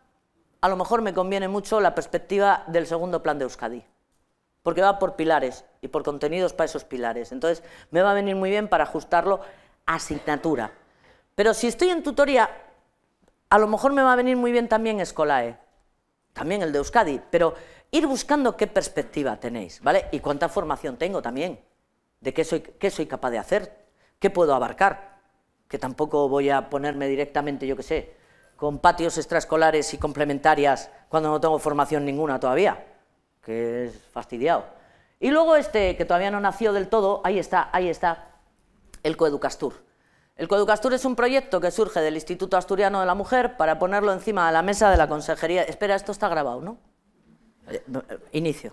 a lo mejor me conviene mucho la perspectiva del segundo plan de Euskadi, porque va por pilares y por contenidos para esos pilares, entonces me va a venir muy bien para ajustarlo a asignatura. Pero si estoy en tutoría, a lo mejor me va a venir muy bien también Escolae, también el de Euskadi, pero ir buscando qué perspectiva tenéis, ¿vale? Y cuánta formación tengo también, de qué soy, qué soy capaz de hacer, qué puedo abarcar, que tampoco voy a ponerme directamente, yo qué sé, con patios extraescolares y complementarias cuando no tengo formación ninguna todavía, que es fastidiado. Y luego este, que todavía no nació del todo, ahí está, ahí está, el Coeducastur el Coeducastur es un proyecto que surge del Instituto Asturiano de la Mujer para ponerlo encima de la mesa de la Consejería. Espera, esto está grabado, ¿no? Eh, eh, inicio.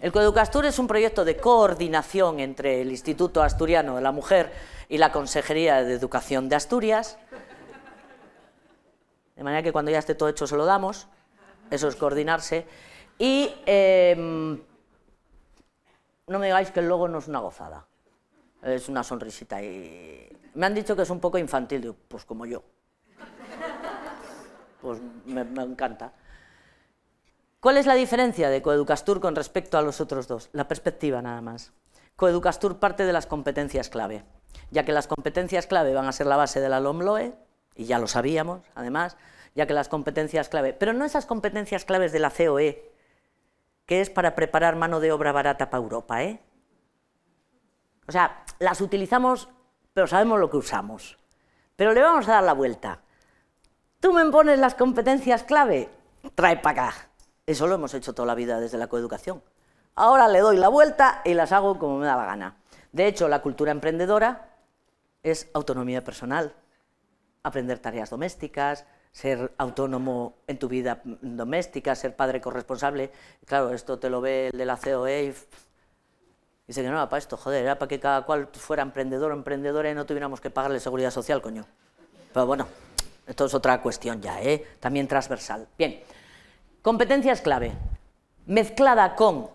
El Coeducastur es un proyecto de coordinación entre el Instituto Asturiano de la Mujer y la Consejería de Educación de Asturias. De manera que cuando ya esté todo hecho se lo damos. Eso es coordinarse. Y em, no me digáis que el logo no es una gozada. Es una sonrisita y... Me han dicho que es un poco infantil, pues como yo. Pues me, encanta. ¿Cuál es la diferencia de Coeducastur con respecto a los otros dos? La perspectiva nada más. Coeducastur parte de las competencias clave, ya que las competencias clave van a ser la base de la LOMLOE, y ya lo sabíamos, además, ya que las competencias clave, pero no esas competencias claves de la COE, que es para preparar mano de obra barata para Europa, ¿eh? O sea, las utilizamos, pero sabemos lo que usamos. Pero le vamos a dar la vuelta. Tú me pones las competencias clave, trae para acá. Eso lo hemos hecho toda la vida desde la coeducación. Ahora le doy la vuelta y las hago como me da la gana. De hecho, la cultura emprendedora es autonomía personal, aprender tareas domésticas, ser autónomo en tu vida doméstica, ser padre corresponsable. Claro, esto te lo ve el de la COE y Dice que no para esto, joder, era para que cada cual fuera emprendedor o emprendedora y no tuviéramos que pagarle seguridad social, coño. Pero bueno, esto es otra cuestión ya, ¿eh? también transversal. Bien, competencias clave, mezclada con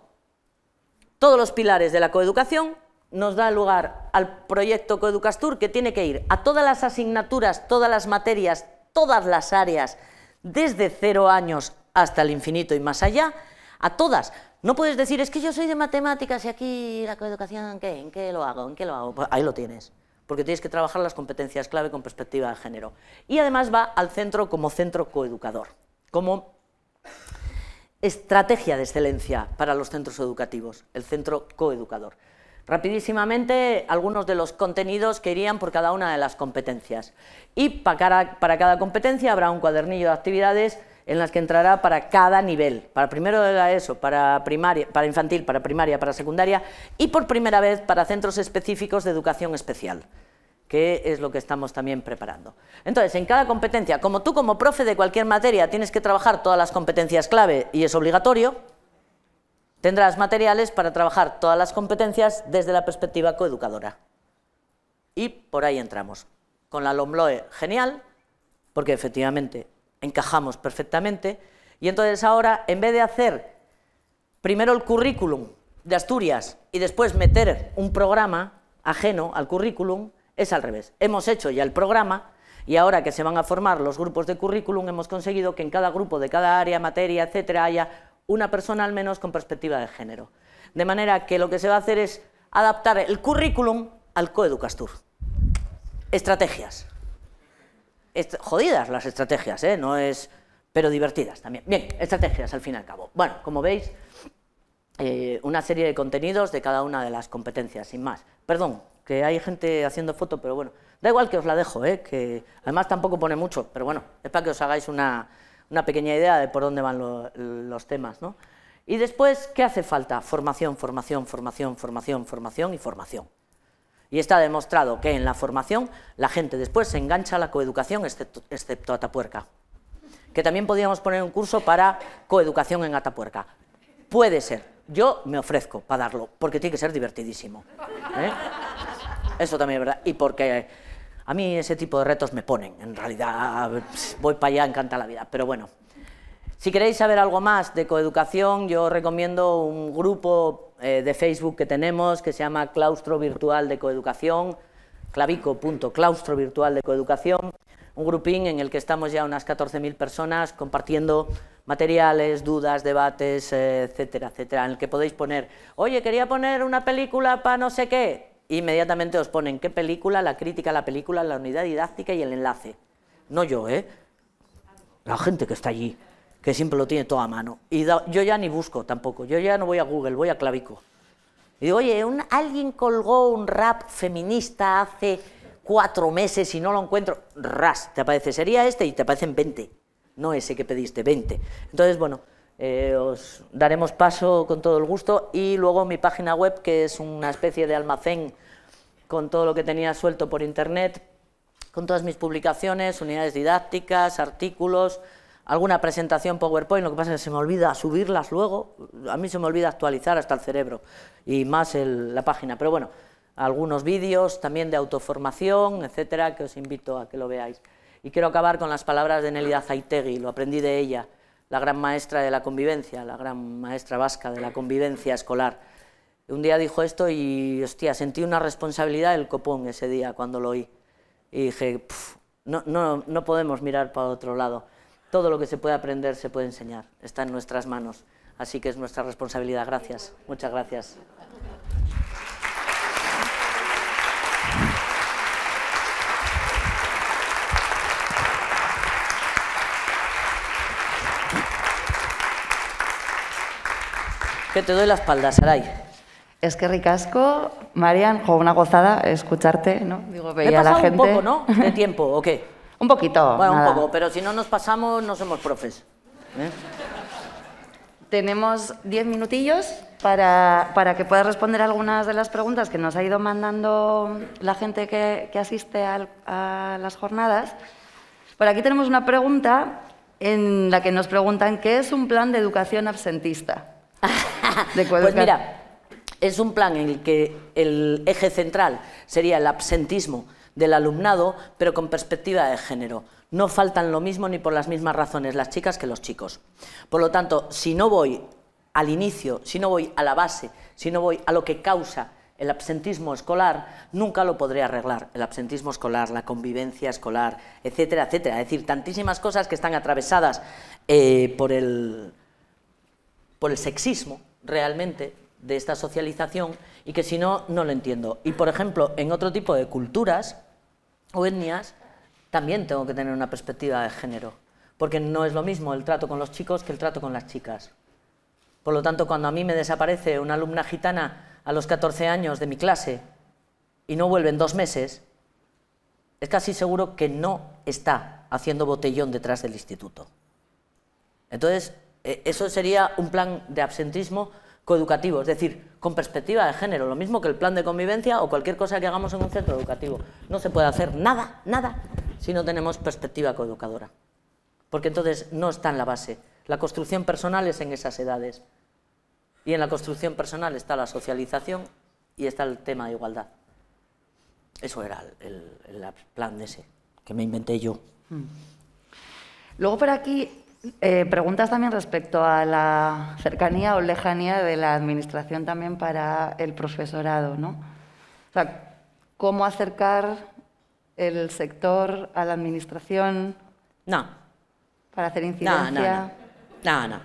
todos los pilares de la coeducación, nos da lugar al proyecto Coeducastur que tiene que ir a todas las asignaturas, todas las materias, todas las áreas, desde cero años hasta el infinito y más allá, a todas, no puedes decir, es que yo soy de matemáticas y aquí la coeducación, ¿en qué lo hago? ¿En qué lo hago? Pues ahí lo tienes, porque tienes que trabajar las competencias clave con perspectiva de género. Y además va al centro como centro coeducador, como estrategia de excelencia para los centros educativos, el centro coeducador. Rapidísimamente, algunos de los contenidos que irían por cada una de las competencias. Y para para cada competencia habrá un cuadernillo de actividades en las que entrará para cada nivel, para primero de ESO, para, primaria, para infantil, para primaria, para secundaria y por primera vez para centros específicos de educación especial que es lo que estamos también preparando. Entonces, en cada competencia, como tú como profe de cualquier materia tienes que trabajar todas las competencias clave y es obligatorio, tendrás materiales para trabajar todas las competencias desde la perspectiva coeducadora. Y por ahí entramos. Con la LOMLOE, genial, porque efectivamente encajamos perfectamente. Y entonces ahora, en vez de hacer primero el currículum de Asturias y después meter un programa ajeno al currículum, es al revés. Hemos hecho ya el programa y ahora que se van a formar los grupos de currículum, hemos conseguido que en cada grupo de cada área, materia, etcétera, haya una persona al menos con perspectiva de género. De manera que lo que se va a hacer es adaptar el currículum al Coeducastur. Estrategias jodidas las estrategias, ¿eh? no es, pero divertidas también. Bien, estrategias al fin y al cabo. Bueno, como veis, eh, una serie de contenidos de cada una de las competencias, sin más. Perdón, que hay gente haciendo foto, pero bueno, da igual que os la dejo, ¿eh? que además tampoco pone mucho, pero bueno, es para que os hagáis una, pequeña idea de por dónde van los temas. ¿no? Y después, ¿qué hace falta? Formación, formación, formación, formación, formación y formación. Y está demostrado que en la formación la gente después se engancha a la coeducación, excepto, Atapuerca. Que también podríamos poner un curso para coeducación en Atapuerca. Puede ser. Yo me ofrezco para darlo, porque tiene que ser divertidísimo. ¿eh? Eso también es verdad. Y porque a mí ese tipo de retos me ponen. En realidad voy para allá, encanta la vida. Pero bueno. Si queréis saber algo más de coeducación, yo recomiendo un grupo eh, de Facebook que tenemos que se llama Claustro Virtual de Coeducación, clavico.claustro virtual de coeducación, un grupín en el que estamos ya unas 14.000 personas compartiendo materiales, dudas, debates, eh, etcétera, etcétera, en el que podéis poner, oye, quería poner una película para no sé qué, e inmediatamente os ponen qué película, la crítica la película, la unidad didáctica y el enlace. No yo, ¿eh? La gente que está allí que siempre lo tiene todo a mano. Y yo ya ni busco tampoco, yo ya no voy a Google, voy a Clavico. Y digo, oye, alguien colgó un rap feminista hace cuatro meses y no lo encuentro. Ras, te aparece, sería este y te aparecen 20. No ese que pediste, 20. Entonces, bueno, eh, os daremos paso con todo el gusto y luego mi página web, que es una especie de almacén con todo lo que tenía suelto por internet, con todas mis publicaciones, unidades didácticas, artículos, alguna presentación PowerPoint, lo que pasa es que se me olvida subirlas luego, a mí se me olvida actualizar hasta el cerebro y más la página, pero bueno, algunos vídeos también de autoformación, etcétera, que os invito a que lo veáis. Y quiero acabar con las palabras de Nelida Zaitegui, lo aprendí de ella, la gran maestra de la convivencia, la gran maestra vasca de la convivencia escolar. Un día dijo esto y, hostia, sentí una responsabilidad del copón ese día cuando lo oí. Y dije, no, no, no podemos mirar para otro lado todo lo que se puede aprender se puede enseñar, está en nuestras manos. Así que es nuestra responsabilidad. Gracias, muchas gracias. Que te doy la espalda, Saray. Es que ricasco, Marian, jo, una gozada escucharte, ¿no? Digo, veía la gente. un poco, ¿no? De tiempo, ¿o qué? Un poquito. Bueno, un poco, pero si no nos pasamos, no somos profes. ¿eh? Tenemos diez minutillos para, para, que puedas responder algunas de las preguntas que nos ha ido mandando la gente que, que asiste a, las jornadas. Por aquí tenemos una pregunta en la que nos preguntan qué es un plan de educación absentista. [laughs] pues mira, es un plan en el que el eje central sería el absentismo del alumnado, pero con perspectiva de género. No faltan lo mismo ni por las mismas razones las chicas que los chicos. Por lo tanto, si no voy al inicio, si no voy a la base, si no voy a lo que causa el absentismo escolar, nunca lo podré arreglar. El absentismo escolar, la convivencia escolar, etcétera, etcétera. Es decir, tantísimas cosas que están atravesadas eh, por, el, por el sexismo, realmente, de esta socialización y que si no, no lo entiendo. Y, por ejemplo, en otro tipo de culturas, o etnias, también tengo que tener una perspectiva de género, porque no es lo mismo el trato con los chicos que el trato con las chicas. Por lo tanto, cuando a mí me desaparece una alumna gitana a los 14 años de mi clase y no vuelve en dos meses, es casi seguro que no está haciendo botellón detrás del instituto. Entonces, e, eso sería un plan de absentismo coeducativo, es decir, con perspectiva de género, lo mismo que el plan de convivencia o cualquier cosa que hagamos en un centro educativo. No se puede hacer nada, nada, si no tenemos perspectiva coeducadora. Porque entonces no está en la base. La construcción personal es en esas edades. Y en la construcción personal está la socialización y está el tema de igualdad. Eso era el, plan de ese, que me inventé yo. Mm. Luego por aquí eh, preguntas también respecto a la cercanía o lejanía de la administración también para el profesorado, ¿no? O sea, ¿cómo acercar el sector a la administración? No. Para hacer incidencia. No, no, no. no,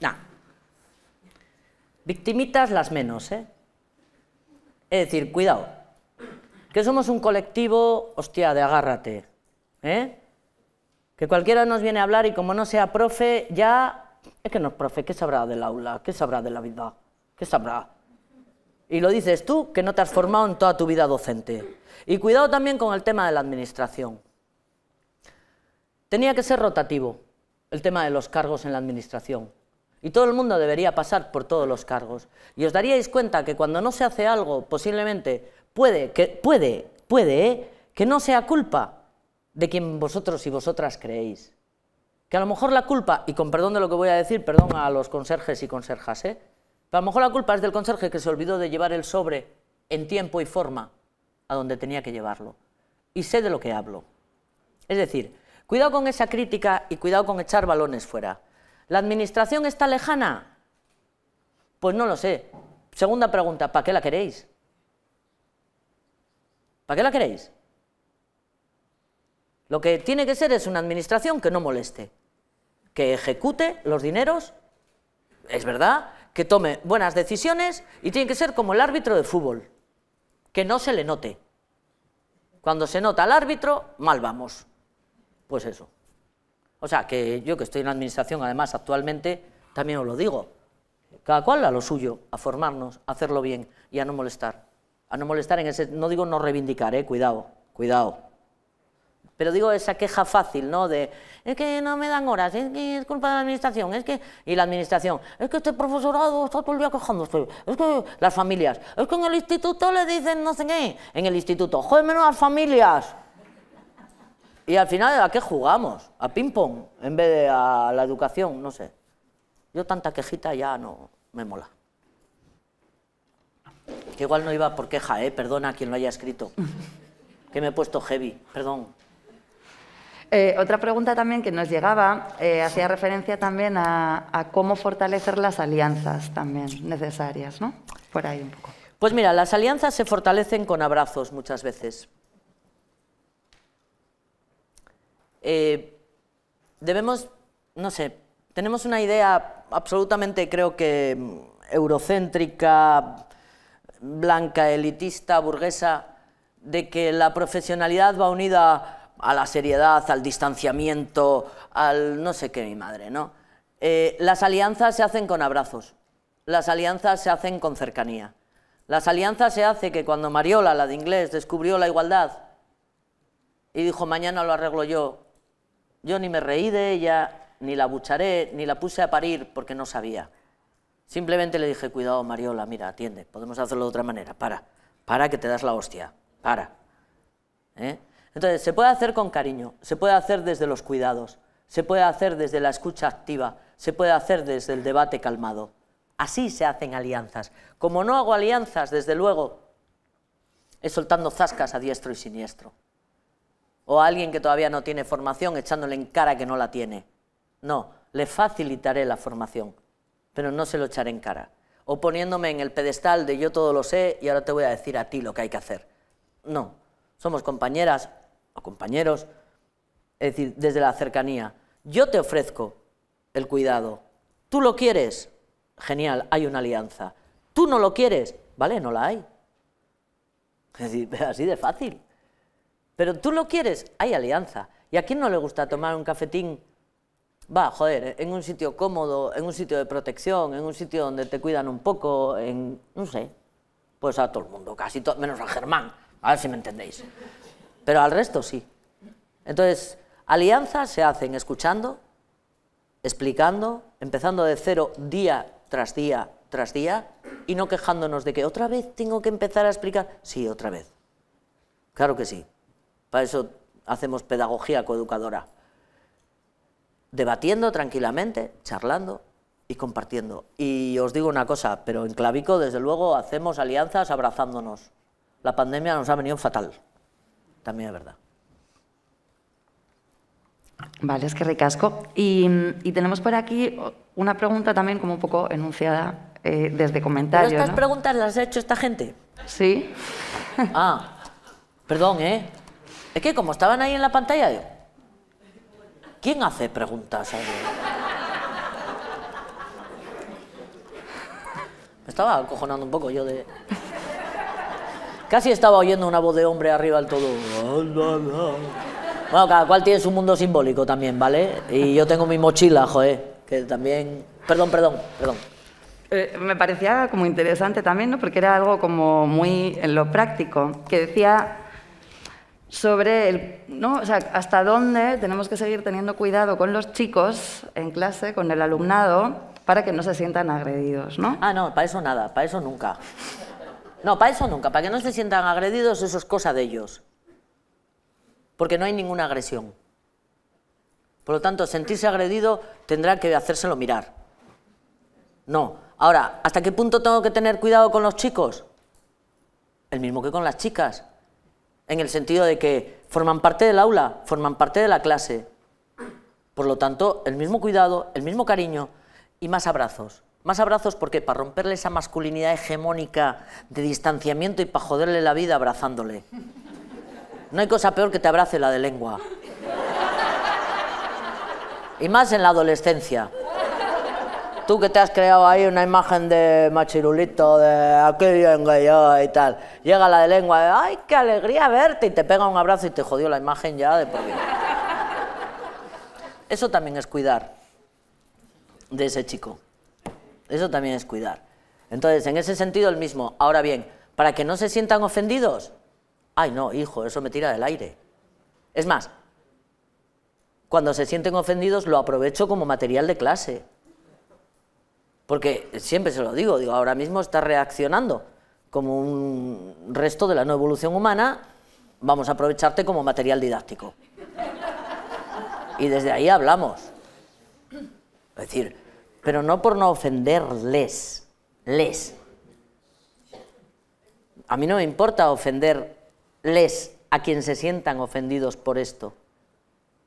no. Victimitas las menos, ¿eh? Es decir, cuidado. Que somos un colectivo, hostia, de agárrate, ¿eh? Que cualquiera nos viene a hablar y como no sea profe, ya... Es que no es profe, ¿qué sabrá del aula? ¿Qué sabrá de la vida? ¿Qué sabrá? Y lo dices tú, que no te has formado en toda tu vida docente. Y cuidado también con el tema de la administración. Tenía que ser rotativo el tema de los cargos en la administración. Y todo el mundo debería pasar por todos los cargos. Y os daríais cuenta que cuando no se hace algo, posiblemente puede, que, puede, puede, eh, que no sea culpa de quien vosotros y vosotras creéis. Que a lo mejor la culpa, y con perdón de lo que voy a decir, perdón a los conserjes y conserjas, ¿eh? Pero a lo mejor la culpa es del conserje que se olvidó de llevar el sobre en tiempo y forma a donde tenía que llevarlo. Y sé de lo que hablo. Es decir, cuidado con esa crítica y cuidado con echar balones fuera. ¿La administración está lejana? Pues no lo sé. Segunda pregunta, ¿para qué la queréis? ¿Para qué la queréis? Lo que tiene que ser es una administración que no moleste, que ejecute los dineros, es verdad, que tome buenas decisiones y tiene que ser como el árbitro de fútbol, que no se le note. Cuando se nota al árbitro, mal vamos. Pues eso. O sea, que yo que estoy en la administración, además, actualmente, también os lo digo. Cada cual a lo suyo, a formarnos, a hacerlo bien y a no molestar. A no molestar en ese, no digo no reivindicar, eh, cuidado, cuidado. Pero digo esa queja fácil, ¿no? De, es que no me dan horas, es que es culpa de la administración, es que... Y la administración, es que este profesorado está todo el día quejándose, es que las familias, es que en el instituto le dicen no sé qué, en el instituto, joder, menos las familias. Y al final, ¿a qué jugamos? A ping-pong, en vez de a la educación, no sé. Yo tanta quejita ya no me mola. Que igual no iba por queja, ¿eh? Perdona a quien lo haya escrito. Que me he puesto heavy, perdón. Eh, otra pregunta también que nos llegaba eh, hacía referencia también a, cómo fortalecer las alianzas también necesarias, ¿no? Por ahí un poco. Pues mira, las alianzas se fortalecen con abrazos muchas veces. Eh, debemos, no sé, tenemos una idea absolutamente, creo que, eurocéntrica, blanca, elitista, burguesa, de que la profesionalidad va unida a la seriedad, al distanciamiento, al no sé qué mi madre, ¿no? Eh, las alianzas se hacen con abrazos, las alianzas se hacen con cercanía. Las alianzas se hace que cuando Mariola, la de inglés, descubrió la igualdad y dijo mañana lo arreglo yo, yo ni me reí de ella, ni la bucharé, ni la puse a parir porque no sabía. Simplemente le dije, cuidado Mariola, mira, atiende, podemos hacerlo de otra manera, para, para que te das la hostia, para. ¿Eh? Entonces, se puede hacer con cariño, se puede hacer desde los cuidados, se puede hacer desde la escucha activa, se puede hacer desde el debate calmado. Así se hacen alianzas. Como no hago alianzas, desde luego, es soltando zascas a diestro y siniestro. O a alguien que todavía no tiene formación echándole en cara que no la tiene. No, le facilitaré la formación, pero no se lo echaré en cara. O poniéndome en el pedestal de yo todo lo sé y ahora te voy a decir a ti lo que hay que hacer. No, somos compañeras, a compañeros, es decir, desde la cercanía. Yo te ofrezco el cuidado. ¿Tú lo quieres? Genial, hay una alianza. ¿Tú no lo quieres? Vale, no la hay. [laughs] Es decir, así de fácil. Pero tú lo quieres, hay alianza. ¿Y a quién no le gusta tomar un cafetín? Va, joder, en un sitio cómodo, en un sitio de protección, en un sitio donde te cuidan un poco, en... no sé. Pues a todo el mundo, casi todo, menos a Germán. A ver si me entendéis pero al resto sí. Entonces, alianzas se hacen escuchando, explicando, empezando de cero día tras día tras día y no quejándonos de que otra vez tengo que empezar a explicar. Sí, otra vez. Claro que sí. Para eso hacemos pedagogía coeducadora. Debatiendo tranquilamente, charlando y compartiendo. Y os digo una cosa, pero en Clavico, desde luego, hacemos alianzas abrazándonos. La pandemia nos ha venido fatal también es verdad. Vale, es que ricasco. Y, tenemos por aquí una pregunta también como un poco enunciada eh, desde comentarios. estas preguntas las ha hecho esta gente? Sí. Ah, perdón, ¿eh? Es que como estaban ahí en la pantalla, ¿quién hace preguntas? Me estaba acojonando un poco yo de... Casi estaba oyendo una voz de hombre arriba del todo. Bueno, cada cual tiene su mundo simbólico también, ¿vale? Y yo tengo mi mochila, joder, que también... Perdón, perdón, perdón. Eh, me parecía como interesante también, ¿no? Porque era algo como muy en lo práctico, que decía sobre el, ¿no? o sea, hasta dónde tenemos que seguir teniendo cuidado con los chicos en clase, con el alumnado, para que no se sientan agredidos, ¿no? Ah, no, para eso nada, para eso nunca. No, para eso nunca, para que no se sientan agredidos, eso es cosa de ellos. Porque no hay ninguna agresión. Por lo tanto, sentirse agredido tendrá que hacérselo mirar. No. Ahora, ¿hasta qué punto tengo que tener cuidado con los chicos? El mismo que con las chicas. En el sentido de que forman parte del aula, forman parte de la clase. Por lo tanto, el mismo cuidado, el mismo cariño y más abrazos. Más abrazos porque para romperle esa masculinidad hegemónica de distanciamiento y para joderle la vida abrazándole. No hay cosa peor que te abrace la de lengua. Y más en la adolescencia. Tú que te has creado ahí una imagen de machirulito, de aquí vengo yo y tal. Llega la de lengua, ay, qué alegría verte, y te pega un abrazo y te jodió la imagen ya de por Eso también es cuidar de ese chico. Eso también es cuidar. Entonces, en ese sentido, el mismo. Ahora bien, para que no se sientan ofendidos, ay no, hijo, eso me tira del aire. Es más, cuando se sienten ofendidos lo aprovecho como material de clase. Porque siempre se lo digo, digo, ahora mismo estás reaccionando como un resto de la no evolución humana, vamos a aprovecharte como material didáctico. Y desde ahí hablamos. Es decir, pero no por no ofenderles, les. A mí no me importa ofenderles a quien se sientan ofendidos por esto.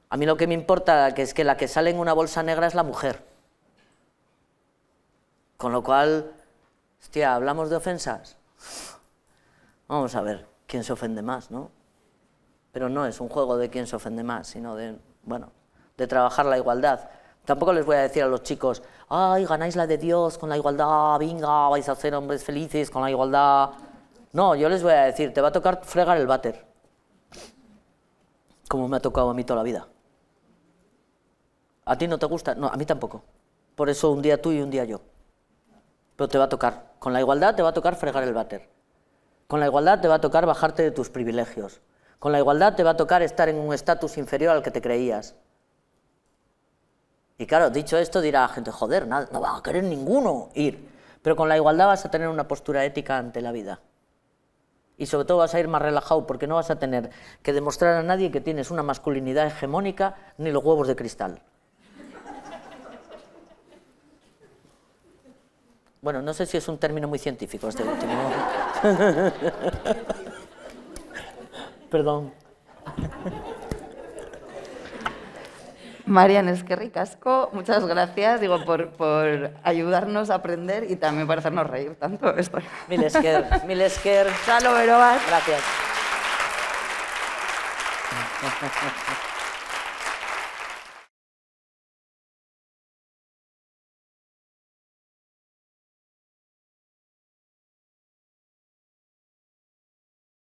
A mí lo que me importa es que la que sale en una bolsa negra es la mujer. Con lo cual, hostia, hablamos de ofensas. Vamos a ver quién se ofende más, ¿no? Pero no es un juego de quién se ofende más, sino de, bueno, de trabajar la igualdad. Tampoco les voy a decir a los chicos, ay, ganáis la de Dios con la igualdad, venga, vais a ser hombres felices con la igualdad. No, yo les voy a decir, te va a tocar fregar el váter, como me ha tocado a mí toda la vida. ¿A ti no te gusta? No, a mí tampoco. Por eso un día tú y un día yo. Pero te va a tocar. Con la igualdad te va a tocar fregar el váter. Con la igualdad te va a tocar bajarte de tus privilegios. Con la igualdad te va a tocar estar en un estatus inferior al que te creías. Y claro, dicho esto, dirá la gente, joder, no, no va a querer ninguno ir. Pero con la igualdad vas a tener una postura ética ante la vida. Y sobre todo vas a ir más relajado porque no vas a tener que demostrar a nadie que tienes una masculinidad hegemónica ni los huevos de cristal. Bueno, no sé si es un término muy científico este último. [laughs] Perdón. Marian, es Casco, Muchas gracias, digo, por, ayudarnos a aprender y también para hacernos reír tanto. Esto. Mil esquer, mil Salud, Gracias.